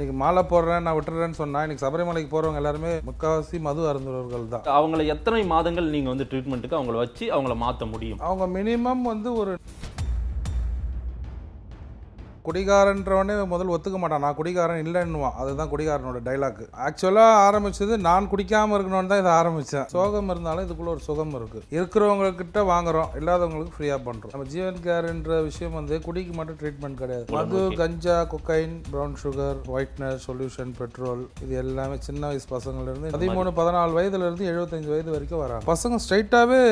இன்னைக்கு மாலை போடுறேன் நான் விட்டுறேன்னு சொன்னா இன்னைக்கு சபரிமலைக்கு போறவங்க எல்லாருமே முக்காவாசி மது அருந்தவர்கள் தான் அவங்களை எத்தனை மாதங்கள் நீங்க வந்து ட்ரீட்மெண்ட்டுக்கு அவங்கள வச்சு அவங்கள மாற்ற முடியும் அவங்க மினிமம் வந்து ஒரு குடிகாரன்றவனே முதல் ஒத்துக்க மாட்டான் நான் குடிகாரன் இல்லைன்னுவான் அதுதான் குடிகாரனோட டைலாக் ஆக்சுவலாக ஆரம்பிச்சது நான் குடிக்காமல் இருக்கணும்னு தான் இதை ஆரம்பித்தேன் சோகம் இருந்தாலும் இதுக்குள்ளே ஒரு சுகம் இருக்குது இருக்கிறவங்கக்கிட்ட வாங்குறோம் இல்லாதவங்களுக்கு ஃப்ரீயாக பண்ணுறோம் நம்ம ஜீவன் கேர்ன்ற விஷயம் வந்து குடிக்கு மட்டும் ட்ரீட்மெண்ட் கிடையாது மது கஞ்சா cocaine brown sugar whitener solution petrol இது எல்லாமே சின்ன வயசு பசங்கள்லேருந்து பதிமூணு பதினாலு வயதுலேருந்து எழுபத்தஞ்சு வயது வரைக்கும் வராங்க பசங்க ஸ்ட்ரைட்டாகவே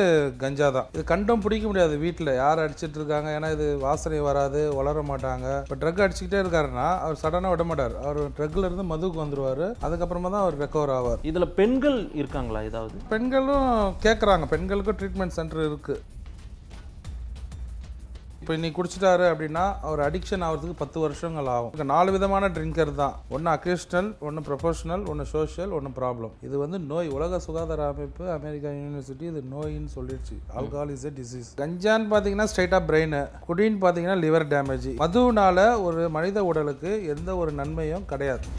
கஞ்சா தான் இது கண்டம் பிடிக்க முடியாது வீட்டில் யார் அடிச்சிட்டு இருக்காங்க ஏன்னா இது வாசனை வராது வளர மாட்டாங்க இப்போ ட்ரக் அடிச்சுக்கிட்டே இருக்காருன்னா அவர் சடனாக விட மாட்டார் அவர் ட்ரக்ல இருந்து மதுவுக்கு வந்துருவார் அதுக்கப்புறமா தான் அவர் ரெக்கவர் ஆவார் இதில் பெண்கள் இருக்காங்களா ஏதாவது பெண்களும் கேட்குறாங்க பெண்களுக்கும் ட்ரீட்மெண்ட் சென்டர் இருக்குது இப்போ நீ குடிச்சிட்டாரு அப்படின்னா அவர் அடிக்ஷன் ஆகிறதுக்கு பத்து வருஷங்கள் ஆகும் இப்போ நாலு விதமான ட்ரிங்கர் தான் ஒன்று அக்கேஷனல் ஒன்று ப்ரொஃபஷனல் ஒன்று சோஷியல் ஒன்று ப்ராப்ளம் இது வந்து நோய் உலக சுகாதார அமைப்பு அமெரிக்கா யூனிவர்சிட்டி இது நோயின்னு சொல்லிடுச்சு ஆல்கஹால் இஸ் எ டிசீஸ் கஞ்சான்னு பார்த்தீங்கன்னா ஸ்ட்ரைட்டாக பிரெயின் குடின்னு பார்த்தீங்கன்னா லிவர் டேமேஜ் மதுனால ஒரு மனித உடலுக்கு எந்த ஒரு நன்மையும் கிடையாது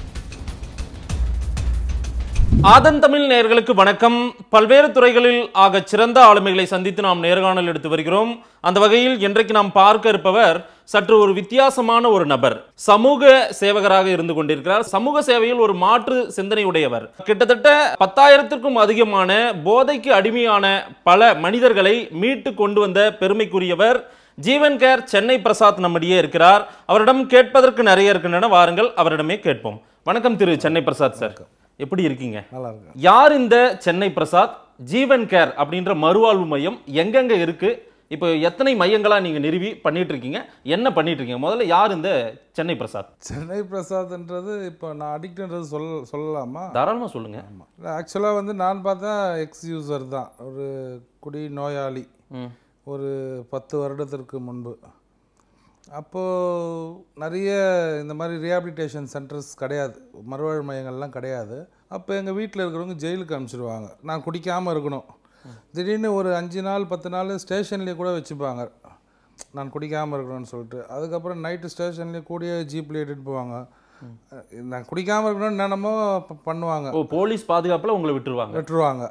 ஆதன் தமிழ் நேர்களுக்கு வணக்கம் பல்வேறு துறைகளில் ஆக சிறந்த ஆளுமைகளை சந்தித்து நாம் நேர்காணல் எடுத்து வருகிறோம் அந்த வகையில் இன்றைக்கு நாம் பார்க்க இருப்பவர் சற்று ஒரு வித்தியாசமான ஒரு நபர் சமூக சேவகராக இருந்து கொண்டிருக்கிறார் சமூக சேவையில் ஒரு மாற்று சிந்தனை உடையவர் கிட்டத்தட்ட பத்தாயிரத்திற்கும் அதிகமான போதைக்கு அடிமையான பல மனிதர்களை மீட்டு கொண்டு வந்த பெருமைக்குரியவர் ஜீவன் கேர் சென்னை பிரசாத் நம்மிடையே இருக்கிறார் அவரிடம் கேட்பதற்கு நிறைய இருக்கின்றன வாருங்கள் அவரிடமே கேட்போம் வணக்கம் திரு சென்னை பிரசாத் சார் எப்படி இருக்கீங்க நல்லா இருக்கு யார் இந்த சென்னை பிரசாத் ஜீவன் கேர் அப்படின்ற மறுவாழ்வு மையம் எங்கெங்க இருக்கு இப்போ எத்தனை மையங்களாக நீங்கள் நிறுவி பண்ணிட்டு இருக்கீங்க என்ன பண்ணிட்டு இருக்கீங்க முதல்ல யார் இந்த சென்னை பிரசாத் சென்னை பிரசாத்ன்றது இப்போ நான் அடிக்ட்ன்றது சொல் சொல்லலாமா தாராளமாக சொல்லுங்கள் ஆக்சுவலாக வந்து நான் பார்த்தா எக்ஸ் யூசர் தான் ஒரு குடி நோயாளி ஒரு பத்து வருடத்திற்கு முன்பு அப்போது நிறைய இந்த மாதிரி ரீஹாபிலிட்டேஷன் சென்டர்ஸ் கிடையாது மறுவாழ் மையங்கள்லாம் கிடையாது அப்போ எங்கள் வீட்டில் இருக்கிறவங்க ஜெயிலுக்கு அனுப்பிச்சிடுவாங்க நான் குடிக்காமல் இருக்கணும் திடீர்னு ஒரு அஞ்சு நாள் பத்து நாள் ஸ்டேஷன்லேயே கூட வச்சுப்பாங்க நான் குடிக்காமல் இருக்கணும்னு சொல்லிட்டு அதுக்கப்புறம் நைட்டு ஸ்டேஷன்லேயே கூடிய ஜீப்லேயே எடுத்துகிட்டு போவாங்க நான் குடிக்காமல் இருக்கணும்னு என்னென்னமோ பண்ணுவாங்க ஓ போலீஸ் பாதுகாப்பில் உங்களை விட்டுருவாங்க விட்டுருவாங்க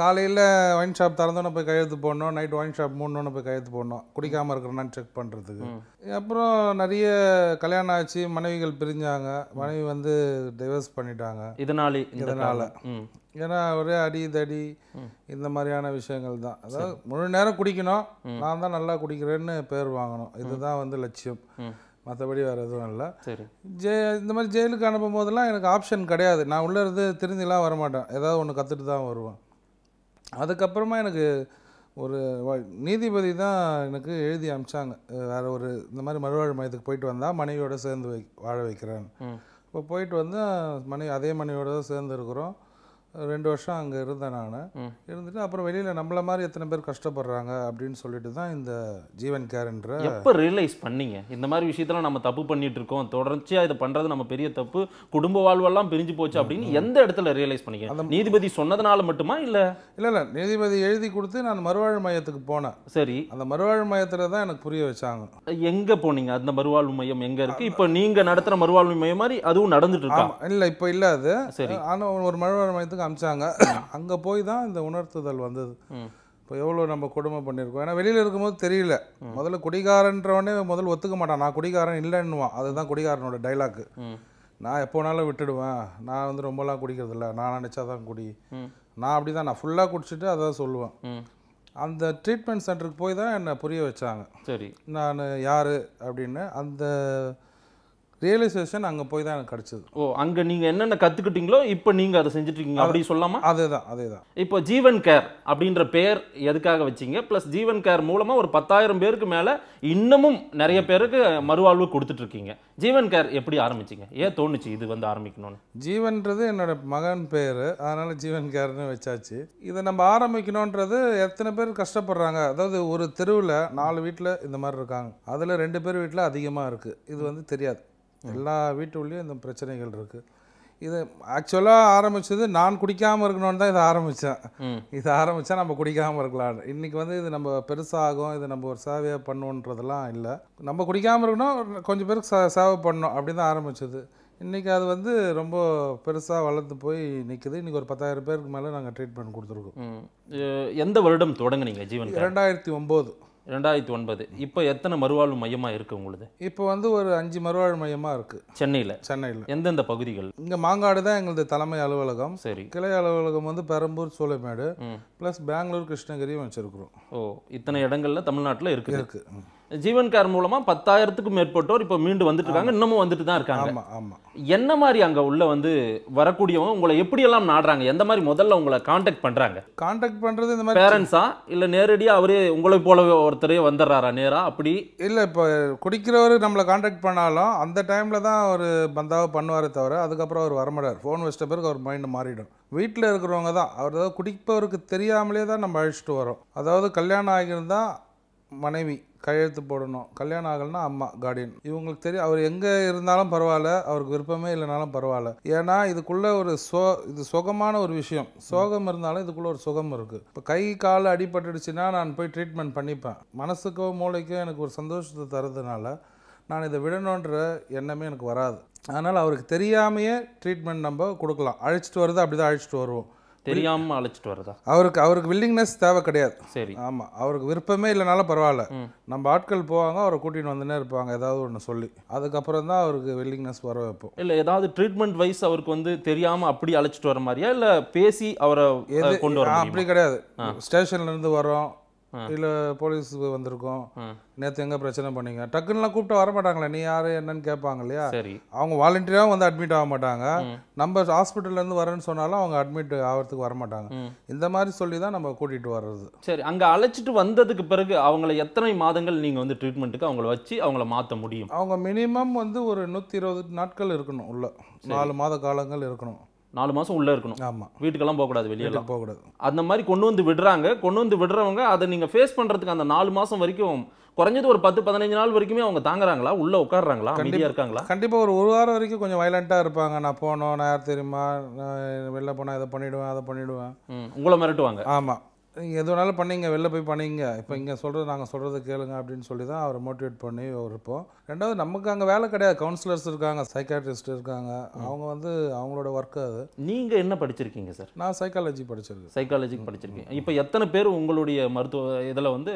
காலையில் ஒயின் ஷாப் திறந்தோன்னே போய் கையெழுத்து போடணும் நைட் ஒயின் ஷாப் மூணுன்னு போய் கையெழுத்து போடணும் குடிக்காமல் இருக்கிறனான்னு செக் பண்ணுறதுக்கு அப்புறம் நிறைய கல்யாணம் ஆச்சு மனைவிகள் பிரிஞ்சாங்க மனைவி வந்து டைவர்ஸ் பண்ணிட்டாங்க இதனால இதனால் ஏன்னா ஒரே அடி தடி இந்த மாதிரியான விஷயங்கள் தான் அதாவது முழு நேரம் குடிக்கணும் நான் தான் நல்லா குடிக்கிறேன்னு பேர் வாங்கணும் இதுதான் வந்து லட்சியம் மற்றபடி வேறு எதுவும் இல்லை சரி இந்த மாதிரி ஜெயிலுக்கு அனுப்பும் போதெல்லாம் எனக்கு ஆப்ஷன் கிடையாது நான் உள்ளே இருந்து திருந்திலாம் வரமாட்டேன் ஏதாவது ஒன்று கற்றுட்டு தான் வருவேன் அதுக்கப்புறமா எனக்கு ஒரு நீதிபதி தான் எனக்கு எழுதி அனுப்பிச்சாங்க வேறு ஒரு இந்த மாதிரி மறுவாழ் மையத்துக்கு போயிட்டு வந்தால் மனைவியோடு சேர்ந்து வை வாழ வைக்கிறேன் இப்போ போயிட்டு வந்து மனைவி அதே மனைவியோடு தான் சேர்ந்து இருக்கிறோம் ரெண்டு வருஷம் அங்கே இருந்தேன் நான் இருந்துட்டு அப்புறம் வெளியில் நம்மள மாதிரி எத்தனை பேர் கஷ்டப்படுறாங்க அப்படின்னு சொல்லிட்டு தான் இந்த ஜீவன் கேர்ன்ற எப்போ ரியலைஸ் பண்ணீங்க இந்த மாதிரி விஷயத்தெல்லாம் நம்ம தப்பு பண்ணிட்டு இருக்கோம் தொடர்ச்சியாக இதை பண்ணுறது நம்ம பெரிய தப்பு குடும்ப வாழ்வெல்லாம் பிரிஞ்சு போச்சு அப்படின்னு எந்த இடத்துல ரியலைஸ் பண்ணீங்க அந்த நீதிபதி சொன்னதுனால மட்டுமா இல்லை இல்லை இல்லை நீதிபதி எழுதி கொடுத்து நான் மறுவாழ்வு மையத்துக்கு போனேன் சரி அந்த மறுவாழ்வு மையத்தில் தான் எனக்கு புரிய வச்சாங்க எங்கே போனீங்க அந்த மறுவாழ்வு மையம் எங்கே இருக்குது இப்போ நீங்கள் நடத்துகிற மறுவாழ்வு மையம் மாதிரி அதுவும் நடந்துட்டு இருக்கா இல்லை இப்போ இல்லை அது சரி ஆனால் ஒரு மறுவாழ்வு மையத்துக்கு அமிச்சாங்க அங்கே போய் தான் இந்த உணர்த்துதல் வந்தது இப்போ எவ்வளோ நம்ம கொடுமை பண்ணியிருக்கோம் ஏன்னா வெளியில் இருக்கும்போது தெரியல முதல்ல குடிகாரன்றவனே முதல்ல ஒத்துக்க மாட்டான் நான் குடிகாரன் இல்லைன்னுவான் அதுதான் குடிகாரனோட டைலாக்கு நான் எப்போனாலும் விட்டுடுவேன் நான் வந்து ரொம்பலாம் குடிக்கிறதில்ல நான் நினச்சா தான் குடி நான் அப்படி தான் நான் ஃபுல்லாக குடிச்சிட்டு அதான் சொல்லுவேன் அந்த ட்ரீட்மெண்ட் சென்டருக்கு போய் தான் என்னை புரிய வச்சாங்க சரி நான் யார் அப்படின்னு அந்த ரியலைசேஷன் அங்கே போய் தான் எனக்கு கிடச்சிது ஓ அங்கே நீங்கள் என்னென்ன கற்றுக்கிட்டீங்களோ இப்போ நீங்கள் அதை செஞ்சுட்ருக்கீங்க அப்படி சொல்லாமல் அதே தான் அதே தான் இப்போ ஜீவன் கேர் அப்படின்ற பேர் எதுக்காக வச்சிங்க ப்ளஸ் ஜீவன் கேர் மூலமாக ஒரு பத்தாயிரம் பேருக்கு மேலே இன்னமும் நிறைய பேருக்கு மறுவாழ்வு கொடுத்துட்ருக்கீங்க ஜீவன் கேர் எப்படி ஆரம்பிச்சிங்க ஏன் தோணுச்சு இது வந்து ஆரம்பிக்கணும்னு ஜீவன்றது என்னோட மகன் பேர் அதனால் ஜீவன் கேர்னு வச்சாச்சு இதை நம்ம ஆரம்பிக்கணுன்றது எத்தனை பேர் கஷ்டப்படுறாங்க அதாவது ஒரு தெருவில் நாலு வீட்டில் இந்த மாதிரி இருக்காங்க அதில் ரெண்டு பேர் வீட்டில் அதிகமாக இருக்குது இது வந்து தெரியாது எல்லா வீட்டுக்குள்ளேயும் இந்த பிரச்சனைகள் இருக்குது இது ஆக்சுவலாக ஆரம்பித்தது நான் குடிக்காமல் இருக்கணும்னு தான் இதை ஆரம்பித்தேன் இதை ஆரம்பித்தா நம்ம குடிக்காமல் இருக்கலாம்னு இன்றைக்கி வந்து இது நம்ம பெருசாகும் இது நம்ம ஒரு சேவையாக பண்ணுன்றதெல்லாம் இல்லை நம்ம குடிக்காமல் இருக்கணும் கொஞ்சம் பேருக்கு ச சேவை பண்ணணும் அப்படி தான் ஆரம்பித்தது இன்றைக்கி அது வந்து ரொம்ப பெருசாக வளர்ந்து போய் நிற்குது இன்றைக்கி ஒரு பத்தாயிரம் பேருக்கு மேலே நாங்கள் ட்ரீட்மெண்ட் கொடுத்துருக்கோம் எந்த வருடம் தொடங்கினீங்க ஜீவன் ரெண்டாயிரத்தி ஒம்பது ரெண்டாயிரத்தி ஒன்பது இப்போ எத்தனை மறுவாழ்வு மையமாக இருக்குது உங்களுது இப்போ வந்து ஒரு அஞ்சு மறுவாழ்வு மையமாக இருக்குது சென்னையில் சென்னையில் எந்தெந்த பகுதிகள் இங்கே மாங்காடு தான் எங்களது தலைமை அலுவலகம் சரி கிளை அலுவலகம் வந்து பெரம்பூர் சூளைமேடு ப்ளஸ் பெங்களூர் கிருஷ்ணகிரியும் வச்சுருக்குறோம் ஓ இத்தனை இடங்களில் தமிழ்நாட்டில் இருக்குது இருக்குது ஜீவன் கார் மூலமா பத்தாயிரத்துக்கும் மேற்பட்டோர் இப்போ மீண்டு வந்துட்டு இருக்காங்க இன்னமும் வந்துட்டு தான் இருக்காங்க என்ன மாதிரி அங்க உள்ள வந்து வரக்கூடியவங்க உங்களை எப்படியெல்லாம் நாடுறாங்க எந்த மாதிரி முதல்ல உங்களை காண்டாக்ட் பண்றாங்க காண்டாக்ட் பண்றது இந்த மாதிரி பேரண்ட்ஸா இல்ல நேரடியா அவரே உங்களை போலவே ஒருத்தரே வந்துடுறாரா நேரா அப்படி இல்ல இப்போ குடிக்கிறவர் நம்மளை காண்டாக்ட் பண்ணாலும் அந்த டைம்ல தான் ஒரு பந்தாவை பண்ணுவாரு தவிர அதுக்கப்புறம் அவர் வரமாட்டார் ஃபோன் வச்சிட்ட பிறகு அவர் மைண்டு மாறிடும் வீட்டில் இருக்கிறவங்க தான் அவர் ஏதாவது குடிப்பவருக்கு தெரியாமலே தான் நம்ம அழைச்சிட்டு வரோம் அதாவது கல்யாணம் ஆகியிருந்தால் மனைவி கையெழுத்து போடணும் கல்யாணம் ஆகலைன்னா அம்மா கார்டியன் இவங்களுக்கு தெரியும் அவர் எங்கே இருந்தாலும் பரவாயில்ல அவருக்கு விருப்பமே இல்லைனாலும் பரவாயில்ல ஏன்னா இதுக்குள்ளே ஒரு சோ இது சுகமான ஒரு விஷயம் சோகம் இருந்தாலும் இதுக்குள்ளே ஒரு சுகம் இருக்குது இப்போ கை கால் அடிபட்டுடுச்சுன்னா நான் போய் ட்ரீட்மெண்ட் பண்ணிப்பேன் மனசுக்கோ மூளைக்கோ எனக்கு ஒரு சந்தோஷத்தை தரதுனால நான் இதை விடணுன்ற எண்ணமே எனக்கு வராது அதனால் அவருக்கு தெரியாமையே ட்ரீட்மெண்ட் நம்ம கொடுக்கலாம் அழைச்சிட்டு வருது அப்படி தான் அழைச்சிட்டு வருவோம் தெரியாமல் அழைச்சிட்டு வரதா அவருக்கு அவருக்கு வில்லிங்னஸ் தேவை கிடையாது சரி ஆமாம் அவருக்கு விருப்பமே இல்லைனாலும் பரவாயில்ல நம்ம ஆட்கள் போவாங்க அவரை கூட்டிகிட்டு வந்துனே இருப்பாங்க ஏதாவது ஒன்று சொல்லி அதுக்கப்புறம் தான் அவருக்கு வில்லிங்னஸ் வர வைப்போம் இல்லை ஏதாவது ட்ரீட்மெண்ட் வைஸ் அவருக்கு வந்து தெரியாமல் அப்படி அழைச்சிட்டு வர மாதிரியா இல்லை பேசி அவரை கொண்டு வர அப்படி கிடையாது ஸ்டேஷன்லேருந்து வரோம் இல்லை போலீஸ் வந்திருக்கோம் நேற்று எங்கே பிரச்சனை பண்ணீங்க டக்குன்னுலாம் கூப்பிட்டு வர மாட்டாங்களே நீ யார் என்னன்னு கேட்பாங்க இல்லையா அவங்க வாலண்டியராக வந்து அட்மிட் ஆக மாட்டாங்க நம்ம ஹாஸ்பிட்டல்லேருந்து வரேன்னு சொன்னாலும் அவங்க அட்மிட் ஆகிறதுக்கு வர மாட்டாங்க இந்த மாதிரி சொல்லி தான் நம்ம கூட்டிகிட்டு வர்றது சரி அங்கே அழைச்சிட்டு வந்ததுக்கு பிறகு அவங்கள எத்தனை மாதங்கள் நீங்கள் வந்து ட்ரீட்மெண்ட்டுக்கு அவங்கள வச்சு அவங்கள மாற்ற முடியும் அவங்க மினிமம் வந்து ஒரு நூற்றி இருபது நாட்கள் இருக்கணும் உள்ள நாலு மாத காலங்கள் இருக்கணும் நாலு மாதம் உள்ளே இருக்கணும் ஆமாம் வீட்டுக்கெல்லாம் போகக்கூடாது வெளியெல்லாம் போகக்கூடாது அந்த மாதிரி கொண்டு வந்து விடுறாங்க கொண்டு வந்து விடுறவங்க அதை நீங்கள் ஃபேஸ் பண்ணுறதுக்கு அந்த நாலு மாதம் வரைக்கும் குறைஞ்சது ஒரு பத்து பதினஞ்சு நாள் வரைக்குமே அவங்க தாங்குறாங்களா உள்ளே உட்காடுறாங்களா அமைதியாக இருக்காங்களா கண்டிப்பாக ஒரு ஒரு வாரம் வரைக்கும் கொஞ்சம் வயலண்ட்டாக இருப்பாங்க நான் போனோம் நான் யார் தெரியுமா நான் வெளில போனால் இதை பண்ணிவிடுவேன் அதை பண்ணிவிடுவேன் உங்களை மிரட்டுவாங்க ஆமாம் நீங்கள் எது வேணாலும் பண்ணிங்க வெளில போய் பண்ணிங்க இப்போ இங்கே சொல்கிறது நாங்கள் சொல்கிறது கேளுங்க அப்படின்னு சொல்லி தான் அவரை மோட்டிவேட் பண்ணி இருப்போம் ரெண்டாவது நமக்கு அங்கே வேலை கிடையாது கவுன்சிலர்ஸ் இருக்காங்க சைக்காட்ரிஸ்ட் இருக்காங்க அவங்க வந்து அவங்களோட ஒர்க் அது நீங்கள் என்ன படிச்சிருக்கீங்க சார் நான் சைக்காலஜி படிச்சிருக்கேன் சைக்காலஜி படிச்சிருக்கேன் இப்போ எத்தனை பேர் உங்களுடைய மருத்துவ இதில் வந்து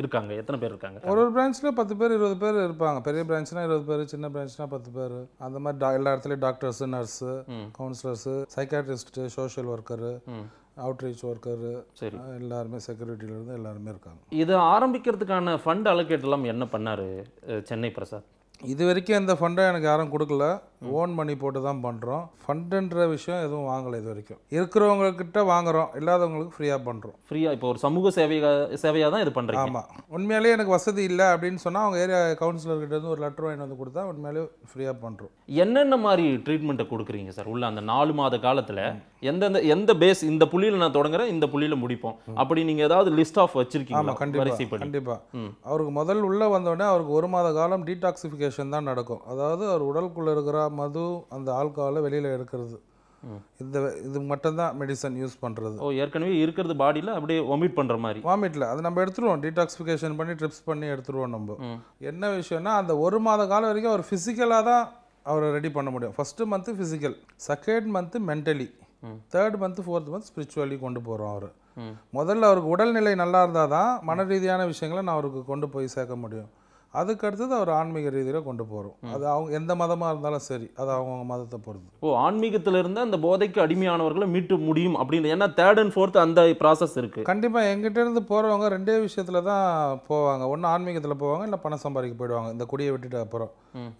இருக்காங்க எத்தனை பேர் இருக்காங்க ஒரு ஒரு பிரான்ச்சில் பத்து பேர் இருபது பேர் இருப்பாங்க பெரிய பிரான்ச்னா இருபது பேர் சின்ன பிரான்ச்னா பத்து பேர் அந்த மாதிரி எல்லா இடத்துலையும் doctors nurse counsellors psychiatrist social worker outreach worker சரி எல்லாருமே செக்யூரிட்டியிலேருந்து எல்லாருமே இருக்காங்க இதை ஆரம்பிக்கிறதுக்கான ஃபண்ட் அலோகேட் எல்லாம் என்ன பண்ணார் சென்னை பிரசாத் இது வரைக்கும் இந்த ஃபண்டை எனக்கு யாரும் கொடுக்கல ஓன் பண்ணி போட்டு தான் பண்ணுறோம் ஃபண்டுன்ற விஷயம் எதுவும் வாங்கலை இது வரைக்கும் இருக்கிறவங்கக்கிட்ட வாங்குறோம் இல்லாதவங்களுக்கு ஃப்ரீயாக பண்ணுறோம் ஃப்ரீயாக இப்போ ஒரு சமூக சேவையாக சேவையாக தான் இது பண்ணுறோம் ஆமாம் உண்மையிலேயே எனக்கு வசதி இல்லை அப்படின்னு சொன்னால் அவங்க ஏரியா கவுன்சிலர்கிட்டேருந்து ஒரு லெட்டர் வாங்கி வந்து கொடுத்தா உண்மையிலே ஃப்ரீயாக பண்ணுறோம் என்னென்ன மாதிரி ட்ரீட்மெண்ட்டை கொடுக்குறீங்க சார் உள்ள அந்த நாலு மாத காலத்தில் எந்தெந்த எந்த பேஸ் இந்த புள்ளியில் நான் தொடங்குறேன் இந்த புள்ளியில் முடிப்போம் அப்படி நீங்கள் ஏதாவது லிஸ்ட் ஆஃப் வச்சிருக்கீங்க கண்டிப்பாக கண்டிப்பாக அவருக்கு முதல் உள்ளே வந்தோடனே அவருக்கு ஒரு மாத காலம் டீடாக்சிஃபிகேஷன் தான் நடக்கும் அதாவது அவர் உடலுக்குள்ளே இருக்கிற மது அந்த ஆல்கஹாலை வெளியில் எடுக்கிறது இந்த இது மட்டும்தான் மெடிசன் யூஸ் பண்ணுறது ஓ ஏற்கனவே இருக்கிறது பாடியில் அப்படியே வாமிட் பண்ணுற மாதிரி வாமிட்டில் அது நம்ம எடுத்துருவோம் டீடாக்ஸிஃபிகேஷன் பண்ணி ட்ரிப்ஸ் பண்ணி எடுத்துருவோம் நம்ம என்ன விஷயம்னா அந்த ஒரு மாத காலம் வரைக்கும் அவர் ஃபிசிக்கலாக தான் அவரை ரெடி பண்ண முடியும் first month physical second month mentally third month fourth month spiritually கொண்டு போகிறோம் அவர் முதல்ல அவருக்கு உடல்நிலை நல்லா இருந்தால் தான் மன ரீதியான விஷயங்களை நான் அவருக்கு கொண்டு போய் சேர்க்க முடியும் அதுக்கு அடுத்தது அவர் ஆன்மீக ரீதியில் கொண்டு போகிறோம் அது அவங்க எந்த மதமாக இருந்தாலும் சரி அது அவங்கவுங்க மதத்தை பொறுத்து ஓ ஆன்மீகத்தில் இருந்தால் அந்த போதைக்கு அடிமையானவர்களை மீட்டு முடியும் அப்படின்னு ஏன்னா தேர்ட் அண்ட் ஃபோர்த் அந்த ப்ராசஸ் இருக்குது கண்டிப்பாக எங்கிட்ட இருந்து போகிறவங்க ரெண்டே விஷயத்தில் தான் போவாங்க ஒன்று ஆன்மீகத்தில் போவாங்க இல்லை பணம் சம்பாதிக்க போயிடுவாங்க இந்த குடியை விட்டுட்டு அப்புறம்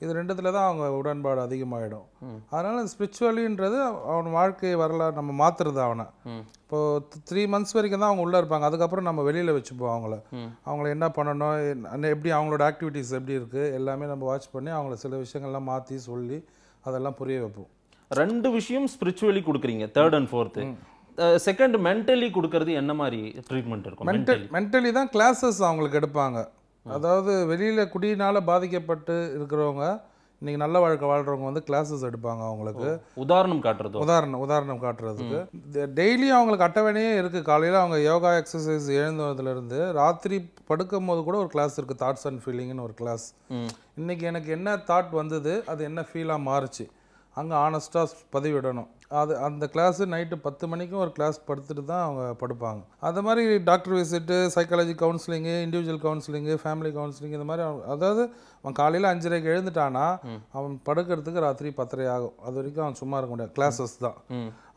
இது ரெண்டுத்தில் தான் அவங்க உடன்பாடு அதிகமாகிடும் அதனால் ஸ்பிரிச்சுவலின்றது அவன் வாழ்க்கை வரலாறு நம்ம மாற்றுறது அவனை இப்போது த்ரீ மந்த்ஸ் வரைக்கும் தான் அவங்க உள்ளே இருப்பாங்க அதுக்கப்புறம் நம்ம வெளியில் வச்சுப்போம் அவங்கள அவங்கள என்ன பண்ணணும் எப்படி அவங்களோட ஆக்ட் ஆக்டிவிட்டீஸ் எப்படி இருக்குது எல்லாமே நம்ம வாட்ச் பண்ணி அவங்கள சில விஷயங்கள்லாம் மாற்றி சொல்லி அதெல்லாம் புரிய வைப்போம் ரெண்டு விஷயம் ஸ்பிரிச்சுவலி கொடுக்குறீங்க third and fourth second mentally கொடுக்கறது என்ன மாதிரி ட்ரீட்மெண்ட் இருக்கும் மென்டல் மென்டலி தான் கிளாஸஸ் அவங்களுக்கு எடுப்பாங்க அதாவது வெளியில் குடியினால் பாதிக்கப்பட்டு இருக்கிறவங்க இன்றைக்கி நல்ல வாழ்க்கை வாழ்றவங்க வந்து கிளாஸஸ் எடுப்பாங்க அவங்களுக்கு உதாரணம் காட்டுறது உதாரணம் உதாரணம் காட்டுறதுக்கு டெய்லி அவங்களுக்கு அட்டவணையே இருக்குது காலையில் அவங்க யோகா எக்ஸசைஸ் எழுந்ததுலேருந்து ராத்திரி படுக்கும் போது கூட ஒரு கிளாஸ் இருக்குது தாட்ஸ் அண்ட் ஃபீலிங்னு ஒரு கிளாஸ் இன்றைக்கி எனக்கு என்ன தாட் வந்தது அது என்ன ஃபீலாக மாறுச்சு அங்கே ஆனஸ்ட்டாக விடணும் அது அந்த கிளாஸு நைட்டு பத்து மணிக்கும் ஒரு கிளாஸ் படுத்துட்டு தான் அவங்க படுப்பாங்க அது மாதிரி doctor visit psychology counselling individual counselling family counselling இந்த மாதிரி அதாவது அவன் காலையில் அஞ்சரைக்கு எழுந்துட்டானா அவன் படுக்கிறதுக்கு ராத்திரி பத்தரை ஆகும் அது வரைக்கும் அவன் சும்மா இருக்க முடியாது கிளாஸஸ் தான்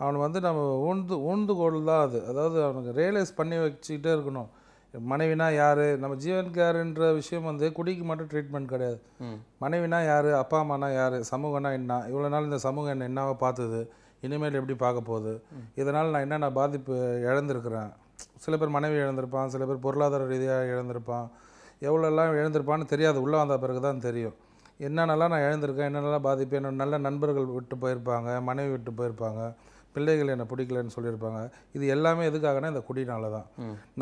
அவன் வந்து நம்ம ஊந்து கோல் தான் அது அதாவது அவனுக்கு ரியலைஸ் பண்ணி வச்சுக்கிட்டே இருக்கணும் மனைவினா யார் நம்ம ஜீவன்காருன்ற விஷயம் வந்து குடிக்கு மட்டும் ட்ரீட்மெண்ட் கிடையாது மனைவினா யார் அப்பா அம்மானா யார் சமூகம்னா என்ன இவ்வளோ நாள் இந்த சமூகம் என்ன என்னவோ பார்த்தது இனிமேல் எப்படி பார்க்க போகுது இதனால் நான் என்னென்ன பாதிப்பு இழந்திருக்கிறேன் சில பேர் மனைவி இழந்திருப்பான் சில பேர் பொருளாதார ரீதியாக இழந்திருப்பான் எவ்வளோலாம் இழந்திருப்பான்னு தெரியாது உள்ளே வந்த பிறகு தான் தெரியும் என்னென்னலாம் நான் இழந்திருக்கேன் என்னென்னலாம் பாதிப்பு என்ன நல்ல நண்பர்கள் விட்டு போயிருப்பாங்க மனைவி விட்டு போயிருப்பாங்க பிள்ளைகள் என்னை பிடிக்கலன்னு சொல்லியிருப்பாங்க இது எல்லாமே எதுக்காகனா இந்த குடினால தான்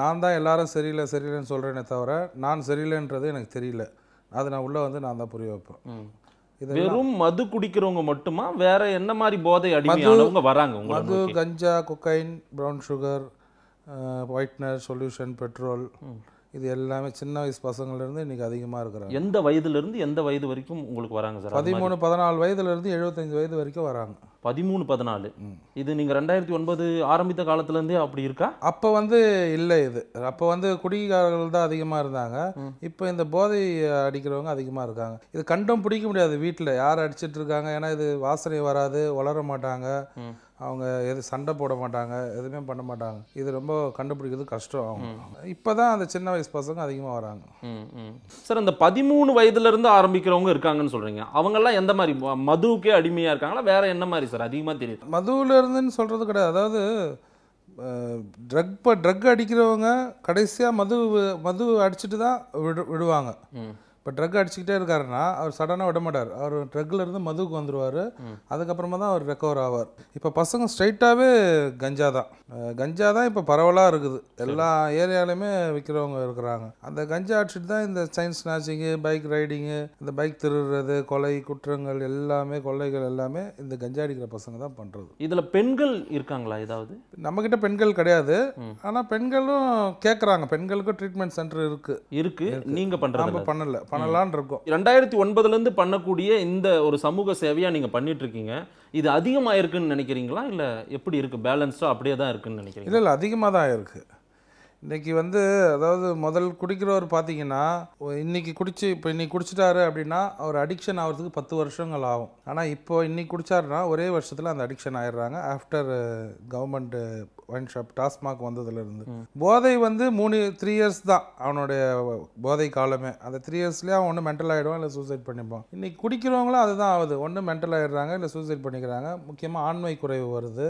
நான் தான் எல்லாரும் சரியில்லை சரியில்லைன்னு சொல்கிறேனே தவிர நான் சரியில்லைன்றது எனக்கு தெரியல அது நான் உள்ளே வந்து நான் தான் புரிய வைப்பேன் இது வெறும் மது குடிக்கிறவங்க மட்டுமா வேற என்ன மாதிரி போதை அடிமையானவங்க வராங்க மது கஞ்சா cocaine brown sugar whitener solution petrol இது எல்லாமே சின்ன வயசு பசங்கள்லேருந்து இன்றைக்கி அதிகமாக இருக்கிறாங்க எந்த வயதுலேருந்து எந்த வயது வரைக்கும் உங்களுக்கு வராங்க சார் பதிமூணு பதினாலு வயதுலேருந்து எழுபத்தஞ்சு வயது வரைக்கும் வராங்க பதிமூணு பதினாலு இது நீங்கள் ரெண்டாயிரத்தி ஒன்பது ஆரம்பித்த காலத்துலேருந்தே அப்படி இருக்கா அப்போ வந்து இல்லை இது அப்போ வந்து குடிகாரர்கள் தான் அதிகமாக இருந்தாங்க இப்போ இந்த போதை அடிக்கிறவங்க அதிகமாக இருக்காங்க இது கண்டம் பிடிக்க முடியாது வீட்டில் யார் அடிச்சிட்டு இருக்காங்க ஏன்னா இது வாசனை வராது வளர மாட்டாங்க அவங்க எது சண்டை போட மாட்டாங்க எதுவுமே பண்ண மாட்டாங்க இது ரொம்ப கண்டுபிடிக்கிறது கஷ்டம் ஆகும் இப்போ தான் அந்த சின்ன வயசு பசங்க அதிகமாக வராங்க சார் அந்த பதிமூணு வயதுலேருந்து ஆரம்பிக்கிறவங்க இருக்காங்கன்னு சொல்கிறீங்க அவங்கெல்லாம் எந்த மாதிரி மதுவுக்கே அடிமையாக இருக்காங்களா வேறு என்ன மாதிரி சார் அதிகமாக தெரியுது மதுவிலேருந்துன்னு சொல்கிறது கிடையாது அதாவது ட்ரக் இப்போ ட்ரக் அடிக்கிறவங்க கடைசியாக மது மது அடிச்சுட்டு தான் விடு விடுவாங்க இப்போ ட்ரக் அடிச்சுக்கிட்டே இருக்காருன்னா அவர் சடனாக விட மாட்டார் அவர் ட்ரக்லேருந்து மதுவுக்கு வந்துடுவார் அதுக்கப்புறமா தான் அவர் ரெக்கவர் ஆவார் இப்போ பசங்க ஸ்ட்ரைட்டாகவே கஞ்சா தான் கஞ்சா தான் இப்போ பரவலாக இருக்குது எல்லா ஏரியாலையுமே விற்கிறவங்க இருக்கிறாங்க அந்த கஞ்சா அடிச்சுட்டு தான் இந்த சைன் ஸ்நாச்சிங்கு பைக் ரைடிங்கு இந்த பைக் திருடுறது கொலை குற்றங்கள் எல்லாமே கொள்ளைகள் எல்லாமே இந்த கஞ்சா அடிக்கிற பசங்க தான் பண்ணுறது இதில் பெண்கள் இருக்காங்களா ஏதாவது நம்மக்கிட்ட பெண்கள் கிடையாது ஆனால் பெண்களும் கேட்குறாங்க பெண்களுக்கும் ட்ரீட்மெண்ட் சென்டர் இருக்குது இருக்குது நீங்கள் பண்ணுறாங்க பண்ணலை பண்ணலான் இருக்கும் ரெண்டாயிரத்தி ஒன்பதுலேருந்து பண்ணக்கூடிய இந்த ஒரு சமூக சேவையாக நீங்கள் பண்ணிட்டு இருக்கீங்க இது அதிகமாயிருக்குன்னு நினைக்கிறீங்களா இல்லை எப்படி இருக்குது பேலன்ஸ்டா அப்படியே தான் இருக்குன்னு நினைக்கிறீங்க இல்ல இல்ல அதிகமாக தான் இருக்கு இன்றைக்கி வந்து அதாவது முதல் குடிக்கிறவர் பார்த்தீங்கன்னா இன்றைக்கி குடிச்சு இப்போ இன்றைக்கி குடிச்சிட்டாரு அப்படின்னா அவர் அடிக்ஷன் ஆகிறதுக்கு பத்து வருஷங்கள் ஆகும் ஆனால் இப்போ இன்றைக்கி குடிச்சாருன்னா ஒரே வருஷத்தில் அந்த அடிக்ஷன் ஆயிடுறாங்க after government wine shop TASMAC வந்ததுலேருந்து போதை வந்து மூணு த்ரீ இயர்ஸ் தான் அவனுடைய போதை காலமே அந்த த்ரீ இயர்ஸ்லேயே அவன் ஒன்று மென்டல் ஆகிடுவான் இல்லை சூசைட் பண்ணிப்பான் இன்றைக்கி குடிக்கிறவங்களும் அதுதான் ஆகுது ஒன்று மென்டல் ஆகிடுறாங்க இல்லை சூசைட் பண்ணிக்கிறாங்க முக்கியமாக ஆண்மை குறைவு வருது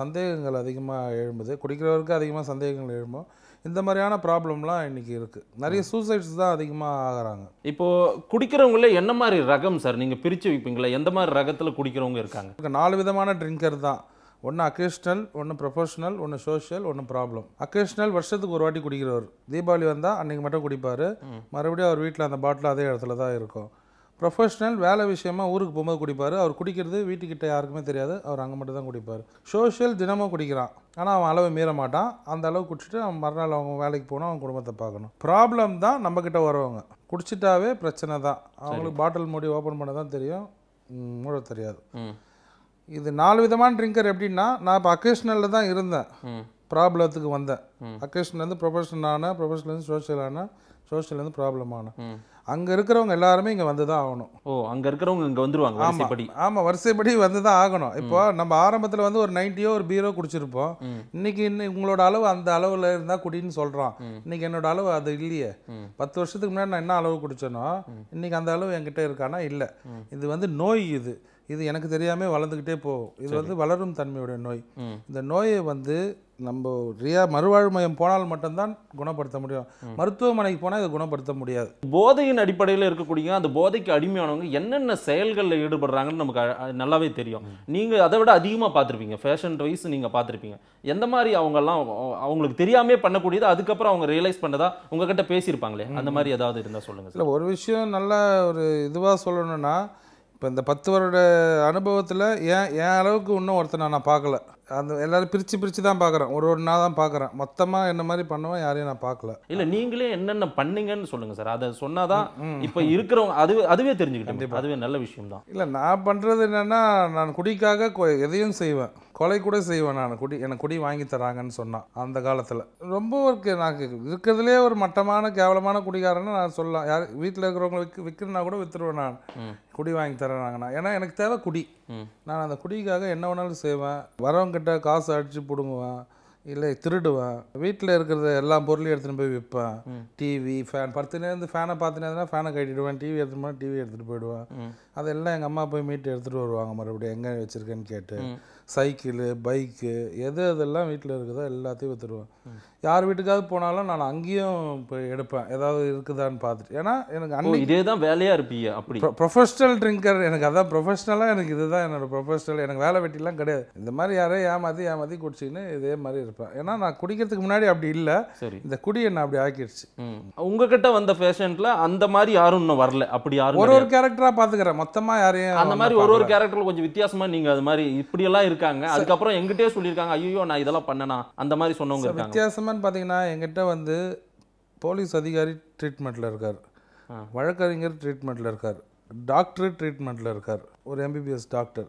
சந்தேகங்கள் அதிகமாக எழும்புது குடிக்கிறவருக்கு அதிகமாக சந்தேகங்கள் எழும்பும் இந்த மாதிரியான ப்ராப்ளம்லாம் இன்றைக்கி இருக்குது நிறைய சூசைட்ஸ் தான் அதிகமாக ஆகிறாங்க இப்போது குடிக்கிறவங்கள என்ன மாதிரி ரகம் சார் நீங்கள் பிரித்து வைப்பீங்களா எந்த மாதிரி ரகத்தில் குடிக்கிறவங்க இருக்காங்க இப்போ நாலு விதமான ட்ரிங்கர் தான் ஒன்று அக்கேஷ்னல் ஒன்று ப்ரொஃபஷனல் ஒன்று சோஷியல் ஒன்று ப்ராப்ளம் அக்கேஷ்னல் வருஷத்துக்கு ஒரு வாட்டி குடிக்கிறவர் தீபாவளி வந்தால் அன்னைக்கு மட்டும் குடிப்பார் மறுபடியும் அவர் வீட்டில் அந்த பாட்டில் அதே இடத்துல தான் இருக்கும் ப்ரொஃபஷ்னல் வேலை விஷயமா ஊருக்கு போகும்போது குடிப்பார் அவர் குடிக்கிறது வீட்டுக்கிட்ட யாருக்குமே தெரியாது அவர் அங்கே மட்டும் தான் குடிப்பார் சோஷியல் தினமும் குடிக்கிறான் ஆனால் அவன் அளவு மீற மாட்டான் அந்த அளவு குடிச்சிட்டு அவன் மறுநாள் அவங்க வேலைக்கு போனால் அவன் குடும்பத்தை பார்க்கணும் ப்ராப்ளம் தான் நம்மக்கிட்ட வரவங்க குடிச்சிட்டாவே பிரச்சனை தான் அவங்களுக்கு பாட்டில் மூடி ஓப்பன் பண்ண தான் தெரியும் மூட தெரியாது இது நாலு விதமான ட்ரிங்கர் எப்படின்னா நான் இப்போ அக்கேஷனலில் தான் இருந்தேன் ப்ராப்ளத்துக்கு வந்தேன் அக்கேஷன்லேருந்து ப்ரொஃபஷனல் ஆனால் ப்ரொஃபஷனல்லேருந்து சோஷியல் ஆனால் சோஷியல்லேருந்து ப்ராப்ளம் ஆன அங்கே இருக்கிறவங்க எல்லாருமே இங்கே வந்து தான் ஆகணும் ஓ அங்கே இருக்கிறவங்க இங்கே வந்துருவாங்க ஆமாம் ஆமாம் வரிசைப்படி வந்து தான் ஆகணும் இப்போ நம்ம ஆரம்பத்தில் வந்து ஒரு நைன்ட்டியோ ஒரு பீரோ குடிச்சிருப்போம் இன்னைக்கு இன்னும் உங்களோட அளவு அந்த அளவில் இருந்தால் குடின்னு சொல்கிறோம் இன்னைக்கு என்னோட அளவு அது இல்லையே பத்து வருஷத்துக்கு முன்னாடி நான் என்ன அளவு குடிச்சேனோ இன்னைக்கு அந்த அளவு என்கிட்ட இருக்கானா இல்லை இது வந்து நோய் இது இது எனக்கு தெரியாமல் வளர்ந்துக்கிட்டே போகும் இது வந்து வளரும் தன்மையுடைய நோய் இந்த நோயை வந்து நம்ம ரியா மறுவாழ்வு மையம் போனால் மட்டும்தான் குணப்படுத்த முடியும் மருத்துவமனைக்கு போனால் இதை குணப்படுத்த முடியாது போதையின் அடிப்படையில் இருக்கக்கூடிய அந்த போதைக்கு அடிமையானவங்க என்னென்ன செயல்களில் ஈடுபடுறாங்கன்னு நமக்கு நல்லாவே தெரியும் நீங்கள் அதை விட அதிகமாக பார்த்துருப்பீங்க ஃபேஷன் வைஸ் நீங்கள் பார்த்துருப்பீங்க எந்த மாதிரி அவங்கெல்லாம் அவங்களுக்கு தெரியாமே பண்ணக்கூடியது அதுக்கப்புறம் அவங்க ரியலைஸ் பண்ணதா உங்ககிட்ட பேசியிருப்பாங்களே அந்த மாதிரி ஏதாவது இருந்தால் சொல்லுங்கள் இல்லை ஒரு விஷயம் நல்ல ஒரு இதுவாக சொல்லணும்னா இப்போ இந்த பத்து வருட அனுபவத்தில் ஏன் என் அளவுக்கு இன்னும் ஒருத்தனை நான் பார்க்கல அந்த எல்லாரும் பிரித்து பிரித்து தான் பார்க்குறேன் ஒரு ஒரு நாள் தான் பார்க்குறேன் மொத்தமாக என்ன மாதிரி பண்ணுவேன் யாரையும் நான் பார்க்கல இல்லை நீங்களே என்னென்ன பண்ணீங்கன்னு சொல்லுங்கள் சார் அதை சொன்னால் தான் இப்போ இருக்கிறவங்க அதுவே அதுவே தெரிஞ்சுக்கிட்டேன் அதுவே நல்ல விஷயம் தான் இல்லை நான் பண்ணுறது என்னென்னா நான் குடிக்காக எதையும் செய்வேன் கொலை கூட செய்வேன் நான் குடி எனக்கு குடி வாங்கி தராங்கன்னு சொன்னான் அந்த காலத்தில் ரொம்ப ஒரு நான் இருக்கிறதுலே ஒரு மட்டமான கேவலமான குடிகாரன்னு நான் சொல்லலாம் யார் வீட்டில் இருக்கிறவங்க விற்க விற்கிறனா கூட விற்றுருவேன் நான் குடி வாங்கி தரேனாங்கண்ணா ஏன்னா எனக்கு தேவை குடி நான் அந்த குடிக்காக என்ன வேணாலும் செய்வேன் வரவங்கிட்ட காசு அடித்து பிடுங்குவேன் இல்லை திருடுவேன் வீட்டில் இருக்கிறத எல்லா பொருளையும் எடுத்துகிட்டு போய் விற்பேன் டிவி ஃபேன் படுத்துனே இருந்து ஃபேனை பார்த்துனேருந்தா ஃபேனை கட்டிடுவேன் டிவி எடுத்துகிட்டு போனால் டிவி எடுத்துகிட்டு போயிடுவேன் அதெல்லாம் எங்கள் அம்மா போய் மீட்டு எடுத்துகிட்டு வருவாங்க மறுபடியும் எங்கே வச்சுருக்கேன்னு கேட்டு சைக்கிள் பைக்கு எது எதெல்லாம் வீட்டில் இருக்குதோ எல்லாத்தையும் விற்றுடுவேன் யார் வீட்டுக்காவது போனாலும் நான் அங்கேயும் போய் எடுப்பேன் ஏதாவது இருக்குதான்னு பார்த்துட்டு ஏன்னா எனக்கு அன்னைக்கு இதே தான் வேலையாக இருப்பீங்க அப்படி ப்ரொஃபஷ்னல் ட்ரிங்கர் எனக்கு அதான் ப்ரொஃபஷ்னலாக எனக்கு இதுதான் என்னோட ப்ரொஃபஷனல் எனக்கு வேலை வெட்டிலாம் கிடையாது இந்த மாதிரி யாரையும் ஏமாற்றி ஏமாற்றி குடிச்சின்னு இதே மாதிரி இருப்பேன் ஏன்னா நான் குடிக்கிறதுக்கு முன்னாடி அப்படி இல்லை சரி இந்த குடி என்ன அப்படி ஆக்கிடுச்சு உங்ககிட்ட வந்த பேஷண்ட்ல அந்த மாதிரி யாரும் இன்னும் வரல அப்படி யாரும் ஒரு ஒரு கேரக்டராக பார்த்துக்கிறேன் மொத்தமாக யாரையும் அந்த மாதிரி ஒரு ஒரு கேரக்டர் கொஞ்சம் வித்தியாசமாக நீங்கள் அது மாதிரி இப்படியெல்லாம் இருக்காங்க அதுக்கப்புறம் எங்கிட்டே சொல்லியிருக்காங்க ஐயோ நான் இதெல்லாம் பண்ணனா அந்த மாதிரி சொன்னவங்க வித்தியாசமானு பார்த்தீங்கன்னா எங்கிட்ட வந்து போலீஸ் அதிகாரி ட்ரீட்மெண்ட்டில் இருக்கார் வழக்கறிஞர் ட்ரீட்மெண்ட்டில் இருக்கார் டாக்டர் ட்ரீட்மெண்ட்டில் இருக்கார் ஒரு எம்பிபிஎஸ் டாக்டர்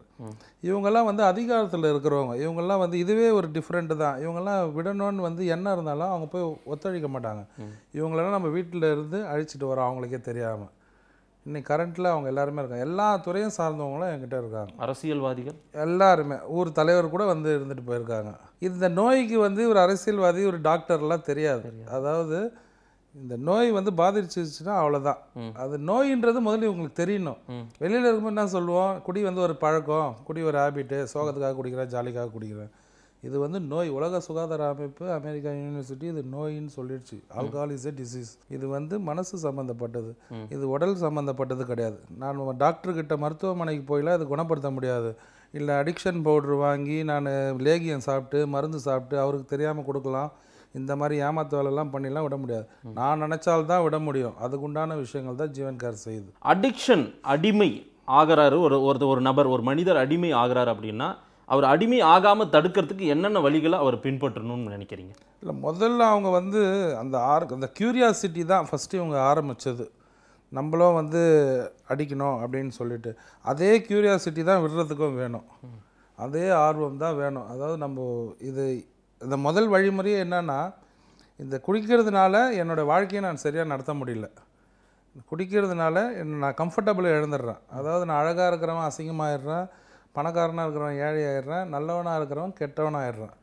இவங்கெல்லாம் வந்து அதிகாரத்தில் இருக்கிறவங்க இவங்கெல்லாம் வந்து இதுவே ஒரு டிஃப்ரெண்ட்டு தான் இவங்கெல்லாம் விடணும்னு வந்து என்ன இருந்தாலும் அவங்க போய் ஒத்துழைக்க மாட்டாங்க இவங்களெல்லாம் நம்ம வீட்டில் இருந்து அழிச்சிட்டு வரோம் அவங்களுக்கே தெரியாமல் இன்றைக்கி கரண்ட்டில் அவங்க எல்லாருமே இருக்காங்க எல்லா துறையும் சார்ந்தவங்களும் என்கிட்ட இருக்காங்க அரசியல்வாதிகள் எல்லாருமே ஊர் தலைவர் கூட வந்து இருந்துட்டு போயிருக்காங்க இந்த நோய்க்கு வந்து ஒரு அரசியல்வாதி ஒரு டாக்டர்லாம் தெரியாது அதாவது இந்த நோய் வந்து பாதிச்சிருச்சுன்னா அவ்வளோதான் அது நோயின்றது முதல்ல இவங்களுக்கு தெரியணும் வெளியில் இருக்கும்போது என்ன சொல்லுவோம் குடி வந்து ஒரு பழக்கம் குடி ஒரு ஹேபிட்டு சோகத்துக்காக குடிக்கிறேன் ஜாலிக்காக குடிக்கிறேன் இது வந்து நோய் உலக சுகாதார அமைப்பு அமெரிக்கா யூனிவர்சிட்டி இது நோயின்னு சொல்லிடுச்சு ஆல்கஹால் இஸ் எ டிசீஸ் இது வந்து மனசு சம்மந்தப்பட்டது இது உடல் சம்மந்தப்பட்டது கிடையாது நான் டாக்டர்கிட்ட மருத்துவமனைக்கு போயிலாம் இது குணப்படுத்த முடியாது இல்லை அடிக்ஷன் பவுட்ரு வாங்கி நான் லேகியம் சாப்பிட்டு மருந்து சாப்பிட்டு அவருக்கு தெரியாமல் கொடுக்கலாம் இந்த மாதிரி ஏமாத்த வேலைலாம் பண்ணிலாம் விட முடியாது நான் நினச்சால்தான் விட முடியும் அதுக்குண்டான விஷயங்கள் தான் ஜீவன்கார் செய்யுது அடிக்ஷன் அடிமை ஆகிறாரு ஒரு ஒரு நபர் ஒரு மனிதர் அடிமை ஆகிறார் அப்படின்னா அவர் அடிமை ஆகாமல் தடுக்கிறதுக்கு என்னென்ன வழிகளை அவர் பின்பற்றணும்னு நினைக்கிறீங்க இல்லை முதல்ல அவங்க வந்து அந்த ஆர் அந்த க்யூரியாசிட்டி தான் ஃபஸ்ட்டு இவங்க ஆரம்பித்தது நம்மளும் வந்து அடிக்கணும் அப்படின்னு சொல்லிட்டு அதே க்யூரியாசிட்டி தான் விடுறதுக்கும் வேணும் அதே ஆர்வம் தான் வேணும் அதாவது நம்ம இது இந்த முதல் வழிமுறையே என்னென்னா இந்த குடிக்கிறதுனால என்னோடய வாழ்க்கையை நான் சரியாக நடத்த முடியல குடிக்கிறதுனால நான் கம்ஃபர்டபுளாக எழுந்துடுறேன் அதாவது நான் அழகாக இருக்கிறவன் அசிங்கமாகறேன் பணக்காரனாக இருக்கிறவன் ஏழை ஆயிடுறான் நல்லவனாக இருக்கிறவன் கெட்டவனாகிடுறான்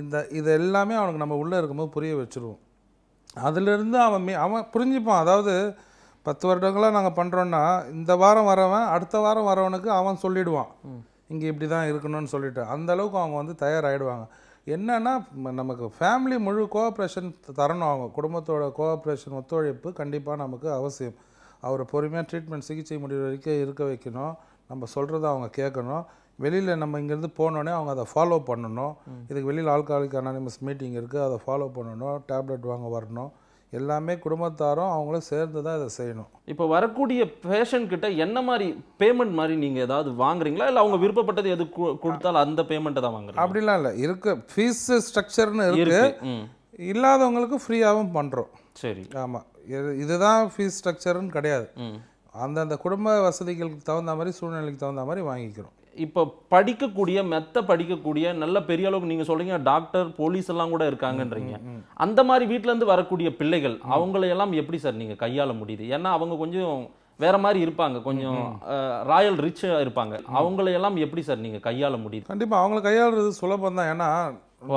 இந்த இது எல்லாமே அவனுக்கு நம்ம உள்ளே இருக்கும்போது புரிய வச்சுருவோம் அதிலிருந்து அவன் மீ அவன் புரிஞ்சுப்பான் அதாவது பத்து வருடங்களாக நாங்கள் பண்ணுறோன்னா இந்த வாரம் வரவன் அடுத்த வாரம் வரவனுக்கு அவன் சொல்லிவிடுவான் இங்கே இப்படி தான் இருக்கணும்னு சொல்லிவிட்டு அந்தளவுக்கு அவங்க வந்து தயாராகிடுவாங்க என்னென்னா நமக்கு ஃபேமிலி முழு கோஆப்ரேஷன் தரணும் அவங்க குடும்பத்தோட கோஆப்ரேஷன் ஒத்துழைப்பு கண்டிப்பாக நமக்கு அவசியம் அவரை பொறுமையாக ட்ரீட்மெண்ட் சிகிச்சை முடிவு வரைக்கும் இருக்க வைக்கணும் நம்ம சொல்கிறத அவங்க கேட்கணும் வெளியில் நம்ம இங்கேருந்து போனோடனே அவங்க அதை ஃபாலோ பண்ணணும் இதுக்கு வெளியில் ஆல்காலிக் அனானிமஸ் மீட்டிங் இருக்குது அதை ஃபாலோ பண்ணணும் டேப்லெட் வாங்க வரணும் எல்லாமே குடும்பத்தாரும் அவங்களும் சேர்ந்து தான் இதை செய்யணும் இப்போ வரக்கூடிய பேஷண்ட் கிட்ட என்ன மாதிரி பேமெண்ட் மாதிரி நீங்கள் ஏதாவது வாங்குறீங்களா இல்லை அவங்க விருப்பப்பட்டது எது கொடுத்தாலும் அந்த பேமெண்ட்டை தான் வாங்குறீங்க அப்படிலாம் இல்லை இருக்கு ஃபீஸ் ஸ்ட்ரக்சர்னு இருக்கு இல்லாதவங்களுக்கு ஃப்ரீயாகவும் பண்ணுறோம் சரி ஆமாம் இதுதான் ஃபீஸ் ஸ்ட்ரக்சர்னு கிடையாது அந்தந்த குடும்ப வசதிகளுக்கு தகுந்த மாதிரி சூழ்நிலைக்கு தகுந்த மாதிரி வாங்கிக்கிறோம் இப்போ படிக்கக்கூடிய மெத்த படிக்கக்கூடிய நல்ல பெரிய அளவுக்கு நீங்கள் சொல்கிறீங்க டாக்டர் போலீஸ் எல்லாம் கூட இருக்காங்கன்றீங்க அந்த மாதிரி வீட்டிலேருந்து வரக்கூடிய பிள்ளைகள் அவங்களையெல்லாம் எப்படி சார் நீங்கள் கையாள முடியுது ஏன்னா அவங்க கொஞ்சம் வேற மாதிரி இருப்பாங்க கொஞ்சம் ராயல் ரிச்சாக இருப்பாங்க அவங்களையெல்லாம் எப்படி சார் நீங்கள் கையாள முடியுது கண்டிப்பாக அவங்கள கையாளுறது சுலபம் தான் ஏன்னா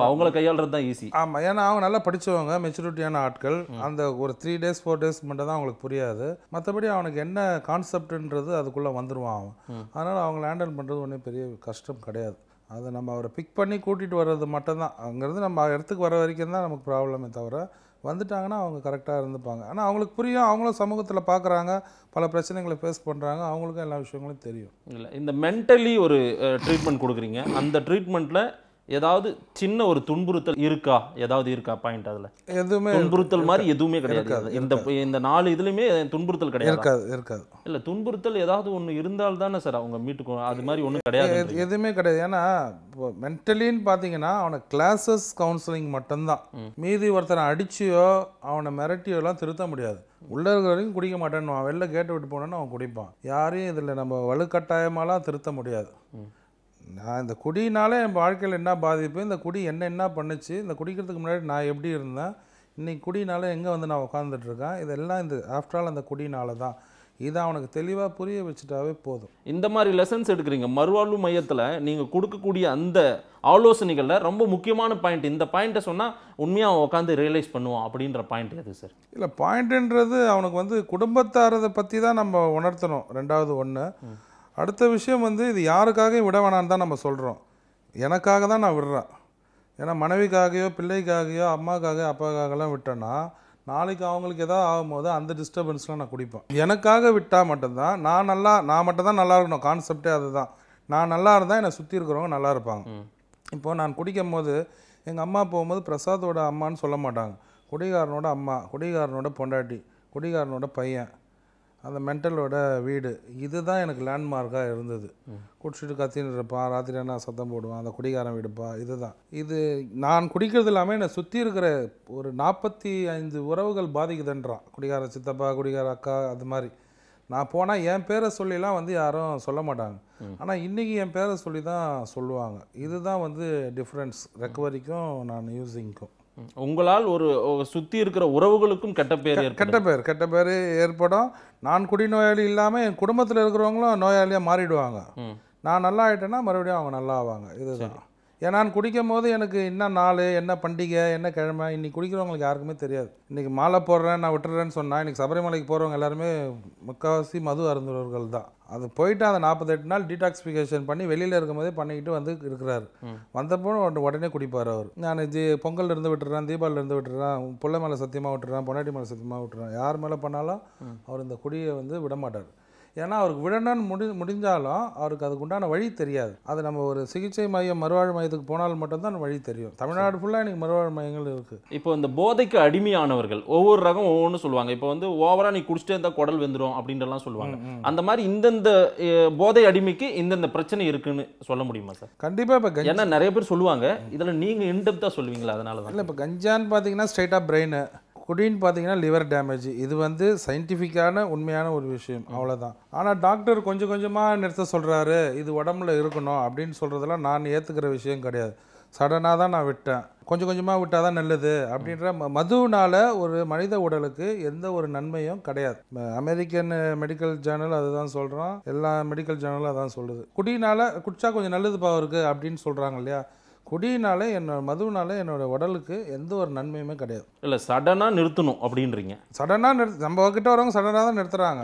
அவங்கள கையாளுறது தான் ஈஸி ஆமாம் ஏன்னா அவங்க நல்லா படித்தவங்க மெச்சூரிட்டியான ஆட்கள் அந்த ஒரு த்ரீ டேஸ் ஃபோர் டேஸ் மட்டும் தான் அவங்களுக்கு புரியாது மற்றபடி அவனுக்கு என்ன கான்செப்ட்ன்றது அதுக்குள்ளே வந்துடுவான் அவன் அதனால் அவங்க ஹேண்டில் பண்ணுறது ஒன்றும் பெரிய கஷ்டம் கிடையாது அதை நம்ம அவரை பிக் பண்ணி கூட்டிகிட்டு வர்றது மட்டும்தான் அங்கேருந்து நம்ம இடத்துக்கு வர வரைக்கும் தான் நமக்கு ப்ராப்ளமே தவிர வந்துட்டாங்கன்னா அவங்க கரெக்டாக இருந்துப்பாங்க ஆனால் அவங்களுக்கு புரியும் அவங்களும் சமூகத்தில் பார்க்குறாங்க பல பிரச்சனைகளை ஃபேஸ் பண்ணுறாங்க அவங்களுக்கும் எல்லா விஷயங்களும் தெரியும் இல்லை இந்த மென்டலி ஒரு ட்ரீட்மெண்ட் கொடுக்குறீங்க அந்த ட்ரீட்மெண்ட்டில் ஏதாவது சின்ன ஒரு துன்புறுத்தல் இருக்கா ஏதாவது இருக்கா பாயிண்ட் அதில் எதுவுமே துன்புறுத்தல் மாதிரி எதுவுமே கிடையாது இந்த இந்த நாலு இதுலையுமே துன்புறுத்தல் கிடையாது இருக்காது இருக்காது இல்லை துன்புறுத்தல் ஏதாவது ஒன்று இருந்தால் தானே சார் அவங்க மீட்டுக்கு அது மாதிரி ஒன்றும் கிடையாது எதுவுமே கிடையாது ஏன்னா இப்போ மென்டலின்னு பார்த்தீங்கன்னா அவனை கிளாஸஸ் கவுன்சிலிங் மட்டும்தான் மீதி ஒருத்தனை அடிச்சியோ அவனை மிரட்டியோலாம் திருத்த முடியாது உள்ள இருக்கிற வரைக்கும் குடிக்க மாட்டேன்னு வெளில கேட்டு விட்டு போனோன்னு அவன் குடிப்பான் யாரையும் இதில் நம்ம வலுக்கட்டாயமாலாம் திருத்த முடியாது நான் இந்த குடினால என் வாழ்க்கையில் என்ன பாதிப்பு இந்த குடி என்ன என்ன பண்ணுச்சு இந்த குடிக்கிறதுக்கு முன்னாடி நான் எப்படி இருந்தேன் இன்றைக்கி குடினால எங்கே வந்து நான் உட்காந்துட்ருக்கேன் இதெல்லாம் இந்த ஆஃப்டர் ஆல் அந்த குடினால தான் இதை அவனுக்கு தெளிவாக புரிய வச்சுட்டாவே போதும் இந்த மாதிரி லெசன்ஸ் எடுக்கிறீங்க மறுவாழ்வு மையத்தில் நீங்கள் கொடுக்கக்கூடிய அந்த ஆலோசனைகளில் ரொம்ப முக்கியமான பாயிண்ட் இந்த பாயிண்ட்டை சொன்னால் உண்மையாக அவன் உட்காந்து ரியலைஸ் பண்ணுவான் அப்படின்ற பாயிண்ட் எது சார் இல்லை பாயிண்ட்டுன்றது அவனுக்கு வந்து குடும்பத்தாரதை பற்றி தான் நம்ம உணர்த்தணும் ரெண்டாவது ஒன்று அடுத்த விஷயம் வந்து இது யாருக்காகவும் விட வேணான்னு தான் நம்ம சொல்கிறோம் எனக்காக தான் நான் விடுறேன் ஏன்னா மனைவிக்காகையோ பிள்ளைக்காகையோ அம்மாக்காக அப்பாக்காகலாம் விட்டேன்னா நாளைக்கு அவங்களுக்கு எதாவது ஆகும்போது அந்த டிஸ்டர்பன்ஸ்லாம் நான் குடிப்பேன் எனக்காக விட்டால் மட்டும்தான் நான் நல்லா நான் மட்டும் தான் நல்லா இருக்கணும் கான்செப்டே அதுதான் நான் நல்லா இருந்தால் என்னை சுற்றி இருக்கிறவங்க நல்லா இருப்பாங்க இப்போது நான் குடிக்கும் போது எங்கள் அம்மா போகும்போது பிரசாதோட அம்மான்னு சொல்ல மாட்டாங்க குடிகாரனோட அம்மா குடிகாரனோட பொண்டாட்டி குடிகாரனோட பையன் அந்த மென்டலோட வீடு இதுதான் எனக்கு லேண்ட்மார்க்காக இருந்தது குடிச்சிட்டு கத்தின்னு இருப்பான் ராத்திரி என்ன சத்தம் போடுவான் அந்த குடிகாரன் இது இதுதான் இது நான் குடிக்கிறது இல்லாமல் என்னை சுற்றி இருக்கிற ஒரு நாற்பத்தி ஐந்து உறவுகள் பாதிக்குதுன்றான் குடிகார சித்தப்பா குடிகார அக்கா அது மாதிரி நான் போனால் என் பேரை சொல்லிலாம் வந்து யாரும் சொல்ல மாட்டாங்க ஆனால் இன்றைக்கி என் பேரை சொல்லி தான் சொல்லுவாங்க இதுதான் வந்து டிஃப்ரென்ஸ் ரெக்கவரிக்கும் நான் யூஸிங்க்கும் உங்களால் ஒரு சுற்றி இருக்கிற உறவுகளுக்கும் கெட்ட பேர் கெட்ட பேர் கெட்ட பேர் ஏற்படும் நான் குடிநோயாளி இல்லாமல் என் குடும்பத்தில் இருக்கிறவங்களும் நோயாளியாக மாறிடுவாங்க நான் நல்லா ஆகிட்டேன்னா மறுபடியும் அவங்க நல்லா ஆவாங்க இதுதான் ஏன்னா நான் குடிக்கும் போது எனக்கு என்ன நாள் என்ன பண்டிகை என்ன கிழமை இன்றைக்கி குடிக்கிறவங்களுக்கு யாருக்குமே தெரியாது இன்றைக்கி மாலை போடுறேன் நான் விட்டுறேன்னு சொன்னால் இன்றைக்கி சபரிமலைக்கு போகிறவங்க எல்லாருமே முக்கால்வாசி மது அருந்தவர்கள் தான் அது போயிட்டு அந்த நாற்பத்தெட்டு நாள் டீடாக்ஸிஃபிகேஷன் பண்ணி வெளியில் இருக்கும்போதே பண்ணிக்கிட்டு வந்து இருக்கிறார் வந்தப்போ உடனே குடிப்பார் அவர் நான் ஜி பொங்கல் இருந்து விட்டுறேன் தீபாவளியில் இருந்து விட்டுறேன் பிள்ளை மேலே சத்தியமாக விட்டுறேன் பொன்னாட்டி மேலே சத்தியமாக விட்டுறேன் யார் மேலே பண்ணாலும் அவர் இந்த குடியை வந்து விடமாட்டார் ஏன்னா அவருக்கு விடணும்னு முடி முடிஞ்சாலும் அவருக்கு அதுக்கு உண்டான வழி தெரியாது அது நம்ம ஒரு சிகிச்சை மையம் மறுவாழ் மையத்துக்கு போனால் மட்டும்தான் வழி தெரியும் தமிழ்நாடு ஃபுல்லாக எனக்கு மறுவாழ் மையங்கள் இருக்குது இப்போ இந்த போதைக்கு அடிமையானவர்கள் ஒவ்வொரு ரகம் ஒவ்வொன்றும் சொல்லுவாங்க இப்போ வந்து ஓவராக நீ குடிச்சிட்டே இருந்தால் குடல் வெந்துடும் அப்படின்றலாம் சொல்லுவாங்க அந்த மாதிரி இந்தந்த போதை அடிமைக்கு இந்தந்த பிரச்சனை இருக்குன்னு சொல்ல முடியுமா சார் கண்டிப்பாக இப்போ ஏன்னா நிறைய பேர் சொல்லுவாங்க இதில் நீங்கள் இன்டெப்த்தாக சொல்லுவீங்களா அதனால தான் இல்லை இப்போ கஞ்சான்னு பார்த்தீங்கன்னா ஸ்ட்ரைட்டாக பிரெயின் குடின்னு பார்த்தீங்கன்னா லிவர் டேமேஜ் இது வந்து சயின்டிஃபிக்கான உண்மையான ஒரு விஷயம் அவ்வளோதான் ஆனால் டாக்டர் கொஞ்சம் கொஞ்சமாக நிறுத்த சொல்கிறாரு இது உடம்புல இருக்கணும் அப்படின்னு சொல்கிறதெல்லாம் நான் ஏற்றுக்கிற விஷயம் கிடையாது சடனாக தான் நான் விட்டேன் கொஞ்சம் கொஞ்சமாக விட்டால் தான் நல்லது அப்படின்ற மதுனால் ஒரு மனித உடலுக்கு எந்த ஒரு நன்மையும் கிடையாது அமெரிக்கன் மெடிக்கல் ஜேர்னல் அதுதான் சொல்கிறோம் எல்லா மெடிக்கல் ஜேர்னலும் அதான் சொல்லுது குடினால் குடிச்சா கொஞ்சம் நல்லது பாவம் இருக்குது அப்படின்னு சொல்கிறாங்க இல்லையா குடினாலே என்னோட மதுவினால என்னோட உடலுக்கு எந்த ஒரு நன்மையுமே கிடையாது இல்லை சடனாக நிறுத்தணும் அப்படின்றீங்க சடனாக நிறு நம்ம கிட்ட வரவங்க சடனாக தான் நிறுத்துறாங்க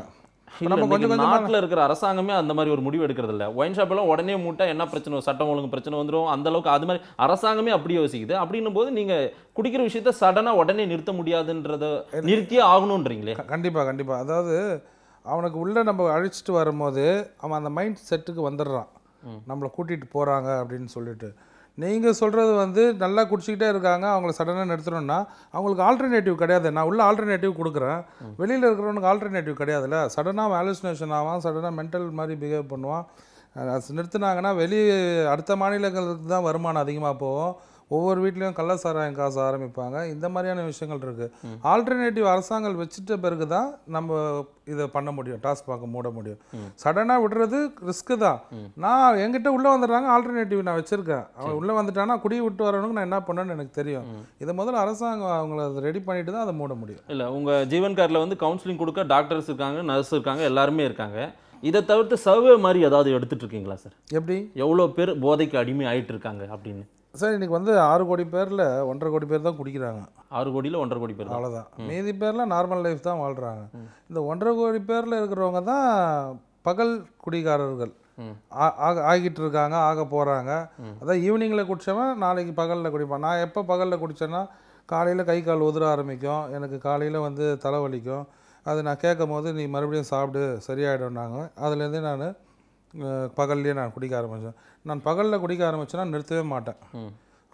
நம்ம கொஞ்சம் கொஞ்சம் நாட்டில் இருக்கிற அரசாங்கமே அந்த மாதிரி ஒரு முடிவு எடுக்கிறது இல்லை ஒயின் ஷாப்பெல்லாம் உடனே மூட்டா என்ன பிரச்சனை சட்டம் ஒழுங்கு பிரச்சனை வந்துடும் அந்த அளவுக்கு அது மாதிரி அரசாங்கமே அப்படி யோசிக்குது அப்படின்னும் போது நீங்கள் குடிக்கிற விஷயத்த சடனாக உடனே நிறுத்த முடியாதுன்றத நிறுத்தியே ஆகணுன்றீங்களே கண்டிப்பாக கண்டிப்பாக அதாவது அவனுக்கு உள்ளே நம்ம அழிச்சிட்டு வரும்போது அவன் அந்த மைண்ட் செட்டுக்கு வந்துடுறான் நம்மளை கூட்டிகிட்டு போகிறாங்க அப்படின்னு சொல்லிட்டு நீங்கள் சொல்கிறது வந்து நல்லா குடிச்சிக்கிட்டே இருக்காங்க அவங்கள சடனாக நிறுத்தணும்னா அவங்களுக்கு ஆல்டர்னேட்டிவ் கிடையாது நான் உள்ள ஆல்டர்னேட்டிவ் கொடுக்குறேன் வெளியில் இருக்கிறவனுக்கு ஆல்டர்னேட்டிவ் கிடையாதுல்ல சடனாக வேலுசினேஷன் ஆவான் சடனாக மென்டல் மாதிரி பிஹேவ் பண்ணுவான் நிறுத்தினாங்கன்னா வெளியே அடுத்த மாநிலங்களுக்கு தான் வருமானம் அதிகமாக போகும் ஒவ்வொரு வீட்லேயும் கள்ளசாராயம் சாராயம் காசு ஆரம்பிப்பாங்க இந்த மாதிரியான விஷயங்கள் இருக்குது ஆல்டர்னேட்டிவ் அரசாங்கம் வச்சுட்ட பிறகு தான் நம்ம இதை பண்ண முடியும் பார்க்க மூட முடியும் சடனாக விடுறது ரிஸ்க்கு தான் நான் எங்கிட்ட உள்ளே வந்துடுறாங்க ஆல்டர்னேட்டிவ் நான் வச்சுருக்கேன் அவன் உள்ளே வந்துட்டானா குடி விட்டு வரவனுக்கு நான் என்ன பண்ணணும்னு எனக்கு தெரியும் இதை முதல்ல அரசாங்கம் அவங்கள ரெடி பண்ணிட்டு தான் அதை மூட முடியும் இல்லை உங்கள் ஜீவன் கார்டில் வந்து கவுன்சிலிங் கொடுக்க டாக்டர்ஸ் இருக்காங்க நர்ஸ் இருக்காங்க எல்லாருமே இருக்காங்க இதை தவிர்த்து சர்வே மாதிரி ஏதாவது எடுத்துகிட்டு இருக்கீங்களா சார் எப்படி எவ்வளோ பேர் போதைக்கு அடிமை ஆகிட்டு இருக்காங்க அப்படின்னு சார் இன்றைக்கி வந்து ஆறு கோடி பேரில் ஒன்றரை கோடி பேர் தான் குடிக்கிறாங்க ஆறு கோடியில் ஒன்றரை கோடி பேர் அவ்வளோதான் மீதி பேரில் நார்மல் லைஃப் தான் வாழ்கிறாங்க இந்த ஒன்றரை கோடி பேரில் இருக்கிறவங்க தான் பகல் குடிகாரர்கள் ஆகிட்டு இருக்காங்க ஆக போகிறாங்க அதான் ஈவினிங்கில் குடித்தவன் நாளைக்கு பகலில் குடிப்பான் நான் எப்போ பகலில் குடித்தேன்னா காலையில் கை கால் உதிர ஆரம்பிக்கும் எனக்கு காலையில் வந்து தலைவலிக்கும் அது நான் கேட்கும் போது நீ மறுபடியும் சாப்பிடு நாங்கள் அதுலேருந்து நான் பகல்லையே நான் குடிக்க ஆரம்பித்தேன் நான் பகலில் குடிக்க ஆரம்பிச்சேன்னா நிறுத்தவே மாட்டேன்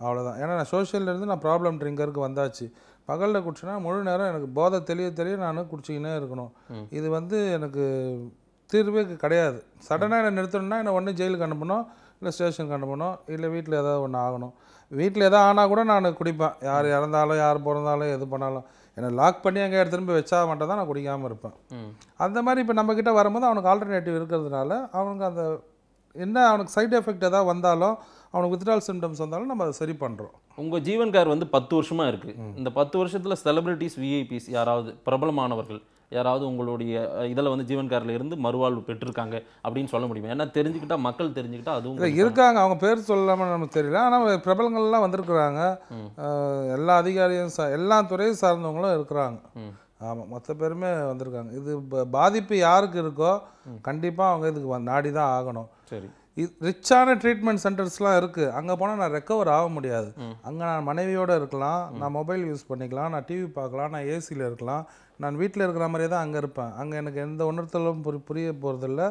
அவ்வளோதான் ஏன்னா நான் சோஷியல்லேருந்து நான் ப்ராப்ளம் ட்ரிங்கருக்கு வந்தாச்சு பகலில் குடிச்சேன்னா முழு நேரம் எனக்கு போதை தெளிய தெளிய நான் குடிச்சிக்கினே இருக்கணும் இது வந்து எனக்கு தீர்வே கிடையாது சடனாக என்னை நிறுத்தணும்னா என்னை ஒன்று ஜெயிலுக்கு அனுப்பணும் இல்லை ஸ்டேஷனுக்கு அனுப்பணும் இல்லை வீட்டில் ஏதாவது ஒன்று ஆகணும் வீட்டில் எதாவது ஆனால் கூட நான் குடிப்பேன் யார் இறந்தாலும் யார் பிறந்தாலும் எது பண்ணாலும் என்னை லாக் பண்ணி எங்கே திரும்பி வச்சா மட்டும் தான் நான் குடிக்காமல் இருப்பேன் அந்த மாதிரி இப்போ நம்மக்கிட்ட வரும்போது அவனுக்கு ஆல்டர்னேட்டிவ் இருக்கிறதுனால அவனுக்கு அந்த என்ன அவனுக்கு சைடு எஃபெக்ட் எதாவது வந்தாலும் அவனுக்கு வித்ட்ரால் சிம்டம்ஸ் வந்தாலும் நம்ம அதை சரி பண்ணுறோம் உங்கள் ஜீவன்கார் வந்து பத்து வருஷமாக இருக்குது இந்த பத்து வருஷத்தில் செலிபிரிட்டிஸ் விஐபிஸ் யாராவது பிரபலமானவர்கள் யாராவது உங்களுடைய இதில் வந்து ஜீவன்காரில் இருந்து மறுவாழ்வு பெற்றிருக்காங்க அப்படின்னு சொல்ல முடியுமா ஏன்னா தெரிஞ்சுக்கிட்டால் மக்கள் தெரிஞ்சுக்கிட்டா அதுவும் இருக்காங்க அவங்க பேர் சொல்லாமல் நமக்கு தெரியல ஆனால் பிரபலங்கள்லாம் வந்திருக்கிறாங்க எல்லா அதிகாரியும் எல்லா துறையும் சார்ந்தவங்களும் இருக்கிறாங்க ஆமாம் மொத்த பேருமே வந்திருக்காங்க இது பாதிப்பு யாருக்கு இருக்கோ கண்டிப்பாக அவங்க இதுக்கு நாடி தான் ஆகணும் சரி ரிச்சான ட்ரீட்மெண்ட் சென்டர்ஸ்லாம் இருக்குது அங்கே போனால் நான் ரெக்கவர் ஆக முடியாது அங்கே நான் மனைவியோடு இருக்கலாம் நான் மொபைல் யூஸ் பண்ணிக்கலாம் நான் டிவி பார்க்கலாம் நான் ஏசியில் இருக்கலாம் நான் வீட்டில் இருக்கிற மாதிரியே தான் அங்கே இருப்பேன் அங்கே எனக்கு எந்த உணர்த்தலும் புரி புரிய போகிறதில்ல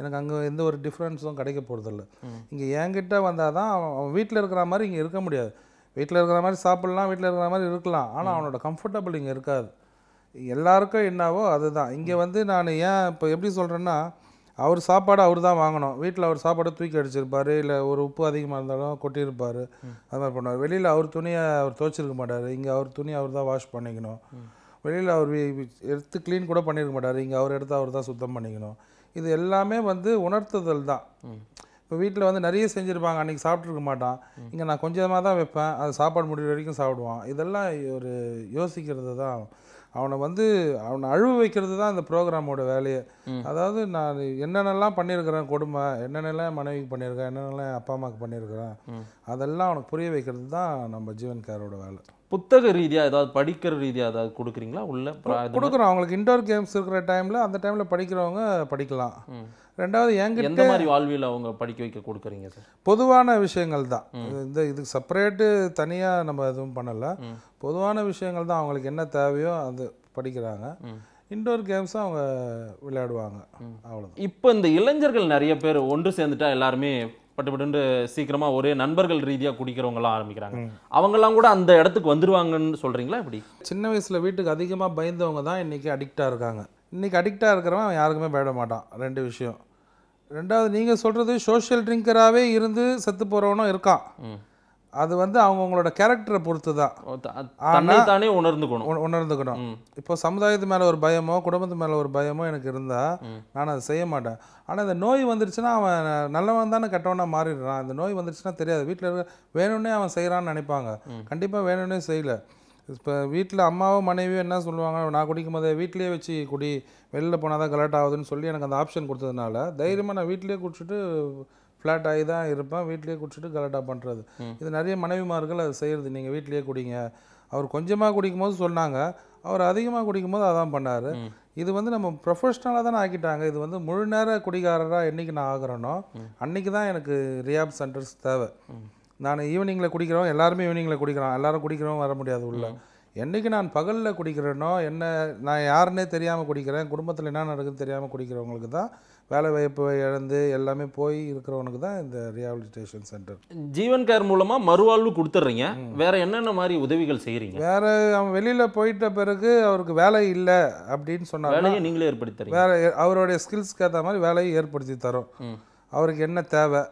எனக்கு அங்கே எந்த ஒரு டிஃப்ரென்ஸும் கிடைக்க போகிறதில்ல இங்கே என்கிட்ட வந்தால் தான் அவன் வீட்டில் இருக்கிற மாதிரி இங்கே இருக்க முடியாது வீட்டில் இருக்கிற மாதிரி சாப்பிட்லாம் வீட்டில் இருக்கிற மாதிரி இருக்கலாம் ஆனால் அவனோட கம்ஃபர்டபுள் இங்கே இருக்காது எல்லாருக்கும் என்னவோ அதுதான் இங்கே வந்து நான் ஏன் இப்போ எப்படி சொல்கிறேன்னா அவர் சாப்பாடு அவர் தான் வாங்கணும் வீட்டில் அவர் சாப்பாடு தூக்கி அடிச்சிருப்பார் இல்லை ஒரு உப்பு அதிகமாக இருந்தாலும் கொட்டியிருப்பார் அது மாதிரி பண்ணுவார் வெளியில் அவர் துணியை அவர் துவைச்சிருக்க மாட்டார் இங்கே அவர் துணி அவர் தான் வாஷ் பண்ணிக்கணும் வெளியில் அவர் எடுத்து க்ளீன் கூட பண்ணியிருக்க மாட்டார் இங்கே அவர் எடுத்து அவர் தான் சுத்தம் பண்ணிக்கணும் இது எல்லாமே வந்து உணர்த்துதல் தான் இப்போ வீட்டில் வந்து நிறைய செஞ்சுருப்பாங்க அன்றைக்கி சாப்பிட்ருக்க மாட்டான் இங்கே நான் கொஞ்சமாக தான் வைப்பேன் அது சாப்பாடு முடிகிற வரைக்கும் சாப்பிடுவான் இதெல்லாம் ஒரு யோசிக்கிறது தான் அவனை வந்து அவனை அழுவு வைக்கிறது தான் இந்த ப்ரோக்ராமோட வேலையை அதாவது நான் என்னென்னலாம் பண்ணியிருக்கிறேன் கொடுமை என்னென்னலாம் மனைவிக்கு பண்ணியிருக்கேன் என்னென்னலாம் அப்பா அம்மாவுக்கு பண்ணியிருக்கிறேன் அதெல்லாம் அவனுக்கு புரிய வைக்கிறது தான் நம்ம ஜீவன் வேலை புத்தக ரீதியாக ஏதாவது படிக்கிற ரீதியாக ஏதாவது கொடுக்குறீங்களா உள்ள கொடுக்குறோம் அவங்களுக்கு இன்டோர் கேம்ஸ் இருக்கிற டைமில் அந்த டைமில் படிக்கிறவங்க படிக்கலாம் ரெண்டாவது என்கிட்ட எந்த மாதிரி வாழ்வியல் அவங்க படிக்க வைக்க கொடுக்குறீங்க சார் பொதுவான விஷயங்கள் தான் இந்த இதுக்கு செப்பரேட்டு தனியாக நம்ம எதுவும் பண்ணலை பொதுவான விஷயங்கள் தான் அவங்களுக்கு என்ன தேவையோ அது படிக்கிறாங்க இன்டோர் கேம்ஸும் அவங்க விளையாடுவாங்க அவ்வளோ இப்போ இந்த இளைஞர்கள் நிறைய பேர் ஒன்று சேர்ந்துட்டா எல்லாருமே பட்டுப்பட்டு சீக்கிரமாக ஒரே நண்பர்கள் ரீதியாக குடிக்கிறவங்களாம் ஆரம்பிக்கிறாங்க அவங்கெல்லாம் கூட அந்த இடத்துக்கு வந்துடுவாங்கன்னு சொல்கிறீங்களா இப்படி சின்ன வயசில் வீட்டுக்கு அதிகமாக பயந்தவங்க தான் இன்றைக்கி அடிக்டாக இருக்காங்க இன்றைக்கி அடிக்டாக இருக்கிறவன் அவன் யாருக்குமே பயப்பட மாட்டான் ரெண்டு விஷயம் ரெண்டாவது நீங்கள் சொல்கிறது சோஷியல் ட்ரிங்கராகவே இருந்து செத்து போகிறவனும் இருக்கான் அது வந்து அவங்கவுங்களோட கேரக்டரை பொறுத்து தான் தானே உணர்ந்துக்கணும் உணர்ந்துக்கணும் இப்போ சமுதாயத்து மேலே ஒரு பயமோ குடும்பத்து மேலே ஒரு பயமோ எனக்கு இருந்தால் நான் அதை செய்ய மாட்டேன் ஆனால் இந்த நோய் வந்துருச்சுன்னா அவன் நல்லவன் தானே கெட்டவனாக மாறிடுறான் இந்த நோய் வந்துருச்சுன்னா தெரியாது வீட்டில் இருக்க வேணும்னே அவன் செய்கிறான்னு நினைப்பாங்க கண்டிப்பாக வேணும்னே செய்யலை இப்போ வீட்டில் அம்மாவும் மனைவியும் என்ன சொல்லுவாங்க நான் குடிக்கும் போதே வீட்லேயே வச்சு குடி வெளியில் போனால் தான் கலெக்ட் ஆகுதுன்னு சொல்லி எனக்கு அந்த ஆப்ஷன் கொடுத்ததுனால தைரியமாக நான் வீட்லேயே குடிச்சிட்டு ஃப்ளாட் ஆகி தான் இருப்பேன் வீட்லேயே குடிச்சிட்டு கலெக்டாக பண்ணுறது இது நிறைய மனைவிமார்கள் அது செய்கிறது நீங்கள் வீட்லேயே குடிங்க அவர் கொஞ்சமாக குடிக்கும் போது சொன்னாங்க அவர் அதிகமாக குடிக்கும் போது அதான் பண்ணார் இது வந்து நம்ம ப்ரொஃபஷ்னலாக தானே ஆக்கிட்டாங்க இது வந்து முழு நேர குடிகாரராக என்றைக்கு நான் ஆகிறேனோ அன்றைக்கி தான் எனக்கு ரியாப் சென்டர்ஸ் தேவை நான் ஈவினிங்கில் குடிக்கிறோம் எல்லாருமே ஈவினிங்கில் குடிக்கிறோம் எல்லாரும் குடிக்கிறோம் வர முடியாது உள்ள என்றைக்கு நான் பகலில் குடிக்கிறேனோ என்ன நான் யாருன்னே தெரியாமல் குடிக்கிறேன் குடும்பத்தில் என்ன நடக்குதுன்னு தெரியாமல் குடிக்கிறவங்களுக்கு தான் வேலை வாய்ப்பு இழந்து எல்லாமே போய் இருக்கிறவனுக்கு தான் இந்த ரியாபிலிட்டேஷன் சென்டர் ஜீவன் கேர் மூலமாக மறுவாழ்வு கொடுத்துட்றீங்க வேறு என்னென்ன மாதிரி உதவிகள் செய்கிறீங்க வேறு அவன் வெளியில் போயிட்ட பிறகு அவருக்கு வேலை இல்லை அப்படின்னு சொன்னால் வேலையை நீங்களே ஏற்படுத்தி வேறு அவருடைய ஸ்கில்ஸ்க்கு ஏற்ற மாதிரி வேலையை ஏற்படுத்தி தரும் அவருக்கு என்ன தேவை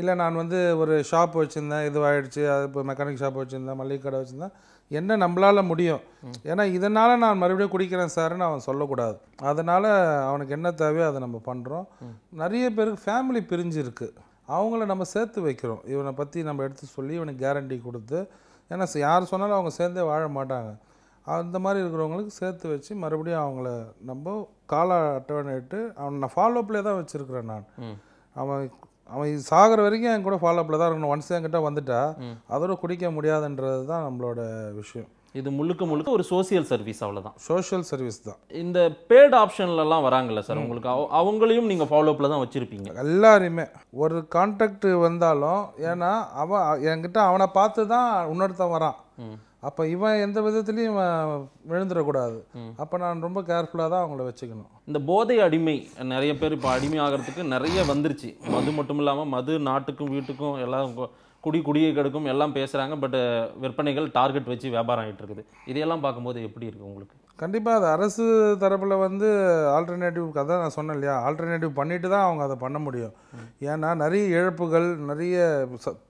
இல்லை நான் வந்து ஒரு ஷாப் வச்சுருந்தேன் இதுவாகிடுச்சு அது இப்போ மெக்கானிக் ஷாப் வச்சுருந்தேன் மளிகை கடை வச்சுருந்தேன் என்ன நம்மளால் முடியும் ஏன்னா இதனால் நான் மறுபடியும் குடிக்கிறேன் சார்னு அவன் சொல்லக்கூடாது அதனால் அவனுக்கு என்ன தேவையோ அதை நம்ம பண்ணுறோம் நிறைய பேருக்கு ஃபேமிலி இருக்குது அவங்கள நம்ம சேர்த்து வைக்கிறோம் இவனை பற்றி நம்ம எடுத்து சொல்லி இவனுக்கு கேரண்டி கொடுத்து ஏன்னா யார் சொன்னாலும் அவங்க சேர்ந்தே வாழ மாட்டாங்க அந்த மாதிரி இருக்கிறவங்களுக்கு சேர்த்து வச்சு மறுபடியும் அவங்கள நம்ம கால அட்டவணைட்டு அவனை நான் அப்லேயே தான் வச்சுருக்கிறேன் நான் அவன் அவன் சாகிற வரைக்கும் என் கூட ஃபாலோ அப்பில் தான் இருக்கணும் ஒன்ஸ் என்கிட்ட வந்துட்டா அதோட குடிக்க முடியாதுன்றது தான் நம்மளோட விஷயம் இது முழுக்க முழுக்க ஒரு சோசியல் சர்வீஸ் அவ்வளோதான் சோஷியல் சர்வீஸ் தான் இந்த பேட் ஆப்ஷன்லலாம் வராங்கல்ல சார் உங்களுக்கு அவங்களையும் நீங்கள் ஃபாலோ அப்பில் தான் வச்சுருப்பீங்க எல்லாருமே ஒரு கான்டாக்ட் வந்தாலும் ஏன்னா அவன் என்கிட்ட அவனை பார்த்து தான் இன்னொருத்தன் வரான் அப்போ இவன் எந்த விதத்துலையும் விழுந்துடக்கூடாது அப்போ நான் ரொம்ப கேர்ஃபுல்லாக தான் அவங்கள வச்சுக்கணும் இந்த போதை அடிமை நிறைய பேர் இப்போ அடிமை ஆகிறதுக்கு நிறைய வந்துருச்சு மது மட்டும் இல்லாமல் மது நாட்டுக்கும் வீட்டுக்கும் எல்லாம் குடி குடியை கெடுக்கும் எல்லாம் பேசுகிறாங்க பட் விற்பனைகள் டார்கெட் வச்சு வியாபாரம் ஆகிட்டு இருக்குது இதையெல்லாம் பார்க்கும்போது எப்படி இருக்குது உங்களுக்கு கண்டிப்பாக அது அரசு தரப்பில் வந்து ஆல்டர்னேட்டிவ் கதை நான் சொன்னேன் இல்லையா ஆல்டர்னேட்டிவ் பண்ணிட்டு தான் அவங்க அதை பண்ண முடியும் ஏன்னா நிறைய இழப்புகள் நிறைய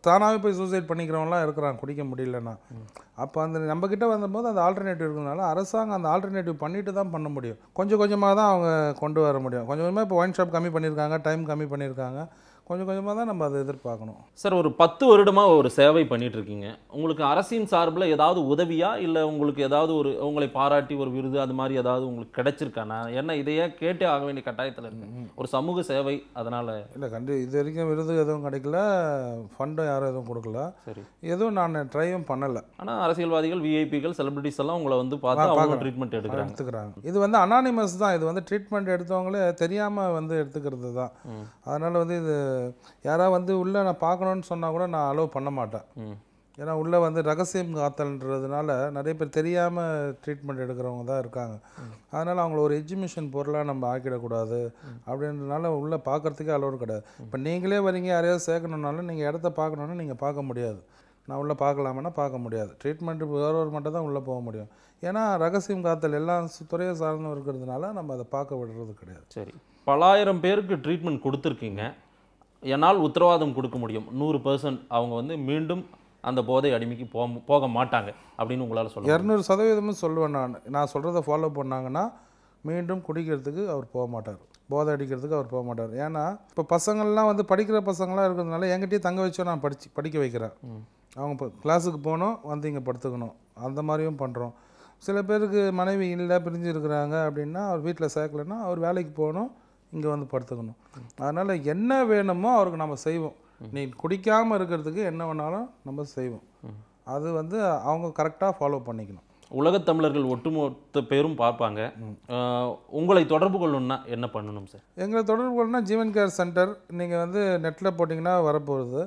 தானாகவே போய் சூசைட் பண்ணிக்கிறவங்களாம் இருக்கிறான் குடிக்க முடியலன்னா அப்போ அந்த நம்மக்கிட்ட வந்தபோது அந்த ஆல்டர்னேட்டிவ் இருக்கிறதுனால அரசாங்கம் அந்த ஆல்டர்னேட்டிவ் பண்ணிட்டு தான் பண்ண முடியும் கொஞ்சம் கொஞ்சமாக தான் அவங்க கொண்டு வர முடியும் கொஞ்சம் கொஞ்சமாக இப்போ ஒயின் ஷாப் கம்மி பண்ணியிருக்காங்க டைம் கம்மி பண்ணியிருக்காங்க கொஞ்சம் கொஞ்சமாக தான் நம்ம அதை எதிர்பார்க்கணும் சார் ஒரு பத்து வருடமாக ஒரு சேவை பண்ணிகிட்ருக்கீங்க உங்களுக்கு அரசின் சார்பில் ஏதாவது உதவியா இல்லை உங்களுக்கு ஏதாவது ஒரு உங்களை பாராட்டி ஒரு விருது அது மாதிரி ஏதாவது உங்களுக்கு கிடைச்சிருக்கானா ஏன்னா இதையே கேட்டே ஆக வேண்டிய கட்டாயத்தில் இருக்கு ஒரு சமூக சேவை அதனால் இல்லை கண்டி இது வரைக்கும் விருது எதுவும் கிடைக்கல ஃபண்டும் யாரும் எதுவும் கொடுக்கல சரி எதுவும் நான் ட்ரைவும் பண்ணலை ஆனால் அரசியல்வாதிகள் விஐபிகள் செலிபிரிட்டிஸ் எல்லாம் உங்களை வந்து பார்த்து அவங்க ட்ரீட்மெண்ட் எடுக்கிறாங்க எடுத்துக்கிறாங்க இது வந்து அனானிமஸ் தான் இது வந்து ட்ரீட்மெண்ட் எடுத்தவங்களே தெரியாமல் வந்து எடுத்துக்கிறது தான் அதனால் வந்து இது யாராவது வந்து உள்ளே நான் பார்க்கணுன்னு சொன்னால் கூட நான் அலோவ் பண்ண மாட்டேன் ஏன்னா உள்ளே வந்து ரகசியம் காத்தல்ன்றதுனால நிறைய பேர் தெரியாமல் ட்ரீட்மெண்ட் எடுக்கிறவங்க தான் இருக்காங்க அதனால் அவங்கள ஒரு எக்ஸிபிஷன் பொருளாக நம்ம ஆக்கிடக்கூடாது அப்படின்றனால உள்ளே பார்க்குறதுக்கே அலோவ் கிடையாது இப்போ நீங்களே வரீங்க யாரையாவது சேர்க்கணுன்னாலும் நீங்கள் இடத்த பார்க்கணுன்னா நீங்கள் பார்க்க முடியாது நான் உள்ளே பார்க்கலாமன்னா பார்க்க முடியாது ட்ரீட்மெண்ட் ஒரு மட்டும் தான் உள்ளே போக முடியும் ஏன்னா ரகசியம் காத்தல் எல்லா துறையை சார்ந்தும் இருக்கிறதுனால நம்ம அதை பார்க்க விடுறது கிடையாது சரி பலாயிரம் பேருக்கு ட்ரீட்மெண்ட் கொடுத்துருக்கீங்க என்னால் உத்தரவாதம் கொடுக்க முடியும் நூறு பர்சன்ட் அவங்க வந்து மீண்டும் அந்த போதை அடிமைக்கு போக போக மாட்டாங்க அப்படின்னு உங்களால் சொல்ல இரநூறு சதவீதமும் சொல்லுவேன் நான் நான் சொல்கிறத ஃபாலோ பண்ணாங்கன்னா மீண்டும் குடிக்கிறதுக்கு அவர் போக மாட்டார் போதை அடிக்கிறதுக்கு அவர் போக மாட்டார் ஏன்னா இப்போ பசங்கள்லாம் வந்து படிக்கிற பசங்களாம் இருக்கிறதுனால என்கிட்டயே தங்க வச்சோம் நான் படிச்சு படிக்க வைக்கிறேன் அவங்க இப்போ கிளாஸுக்கு போனோம் வந்து இங்கே படுத்துக்கணும் அந்த மாதிரியும் பண்ணுறோம் சில பேருக்கு மனைவி இல்லை பிரிஞ்சு இருக்கிறாங்க அப்படின்னா அவர் வீட்டில் சேர்க்கலன்னா அவர் வேலைக்கு போகணும் இங்கே வந்து படுத்துக்கணும் அதனால் என்ன வேணுமோ அவருக்கு நம்ம செய்வோம் நீ குடிக்காமல் இருக்கிறதுக்கு என்ன வேணாலும் நம்ம செய்வோம் அது வந்து அவங்க கரெக்டாக ஃபாலோ பண்ணிக்கணும் உலகத் தமிழர்கள் ஒட்டுமொத்த பேரும் பார்ப்பாங்க உங்களை தொடர்பு கொள்ளணும்னா என்ன பண்ணணும் சார் எங்களை தொடர்பு கொள்ளணும்னா ஜீவன் கேர் சென்டர் நீங்கள் வந்து நெட்டில் போட்டிங்கன்னா வரப்போகுது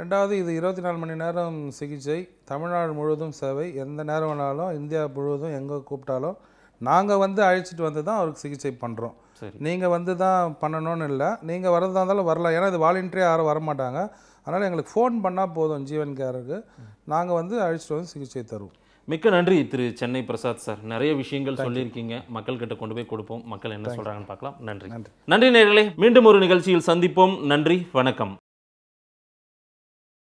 ரெண்டாவது இது இருபத்தி நாலு மணி நேரம் சிகிச்சை தமிழ்நாடு முழுவதும் சேவை எந்த நேரம் வேணாலும் இந்தியா முழுவதும் எங்கே கூப்பிட்டாலும் நாங்கள் வந்து அழைச்சிட்டு வந்து தான் அவருக்கு சிகிச்சை பண்ணுறோம் சரி நீங்கள் வந்து தான் பண்ணணும்னு இல்லை நீங்கள் வரதா இருந்தாலும் வரலாம் ஏன்னா இது வாலண்டியாக யாரும் வரமாட்டாங்க அதனால் எங்களுக்கு ஃபோன் பண்ணால் போதும் ஜீவன் கேருக்கு நாங்கள் வந்து அழைச்சிட்டு வந்து சிகிச்சை தருவோம் மிக்க நன்றி திரு சென்னை பிரசாத் சார் நிறைய விஷயங்கள் சொல்லியிருக்கீங்க மக்கள்கிட்ட கொண்டு போய் கொடுப்போம் மக்கள் என்ன சொல்கிறாங்கன்னு பார்க்கலாம் நன்றி நன்றி நன்றி நேர்களே மீண்டும் ஒரு நிகழ்ச்சியில் சந்திப்போம் நன்றி வணக்கம்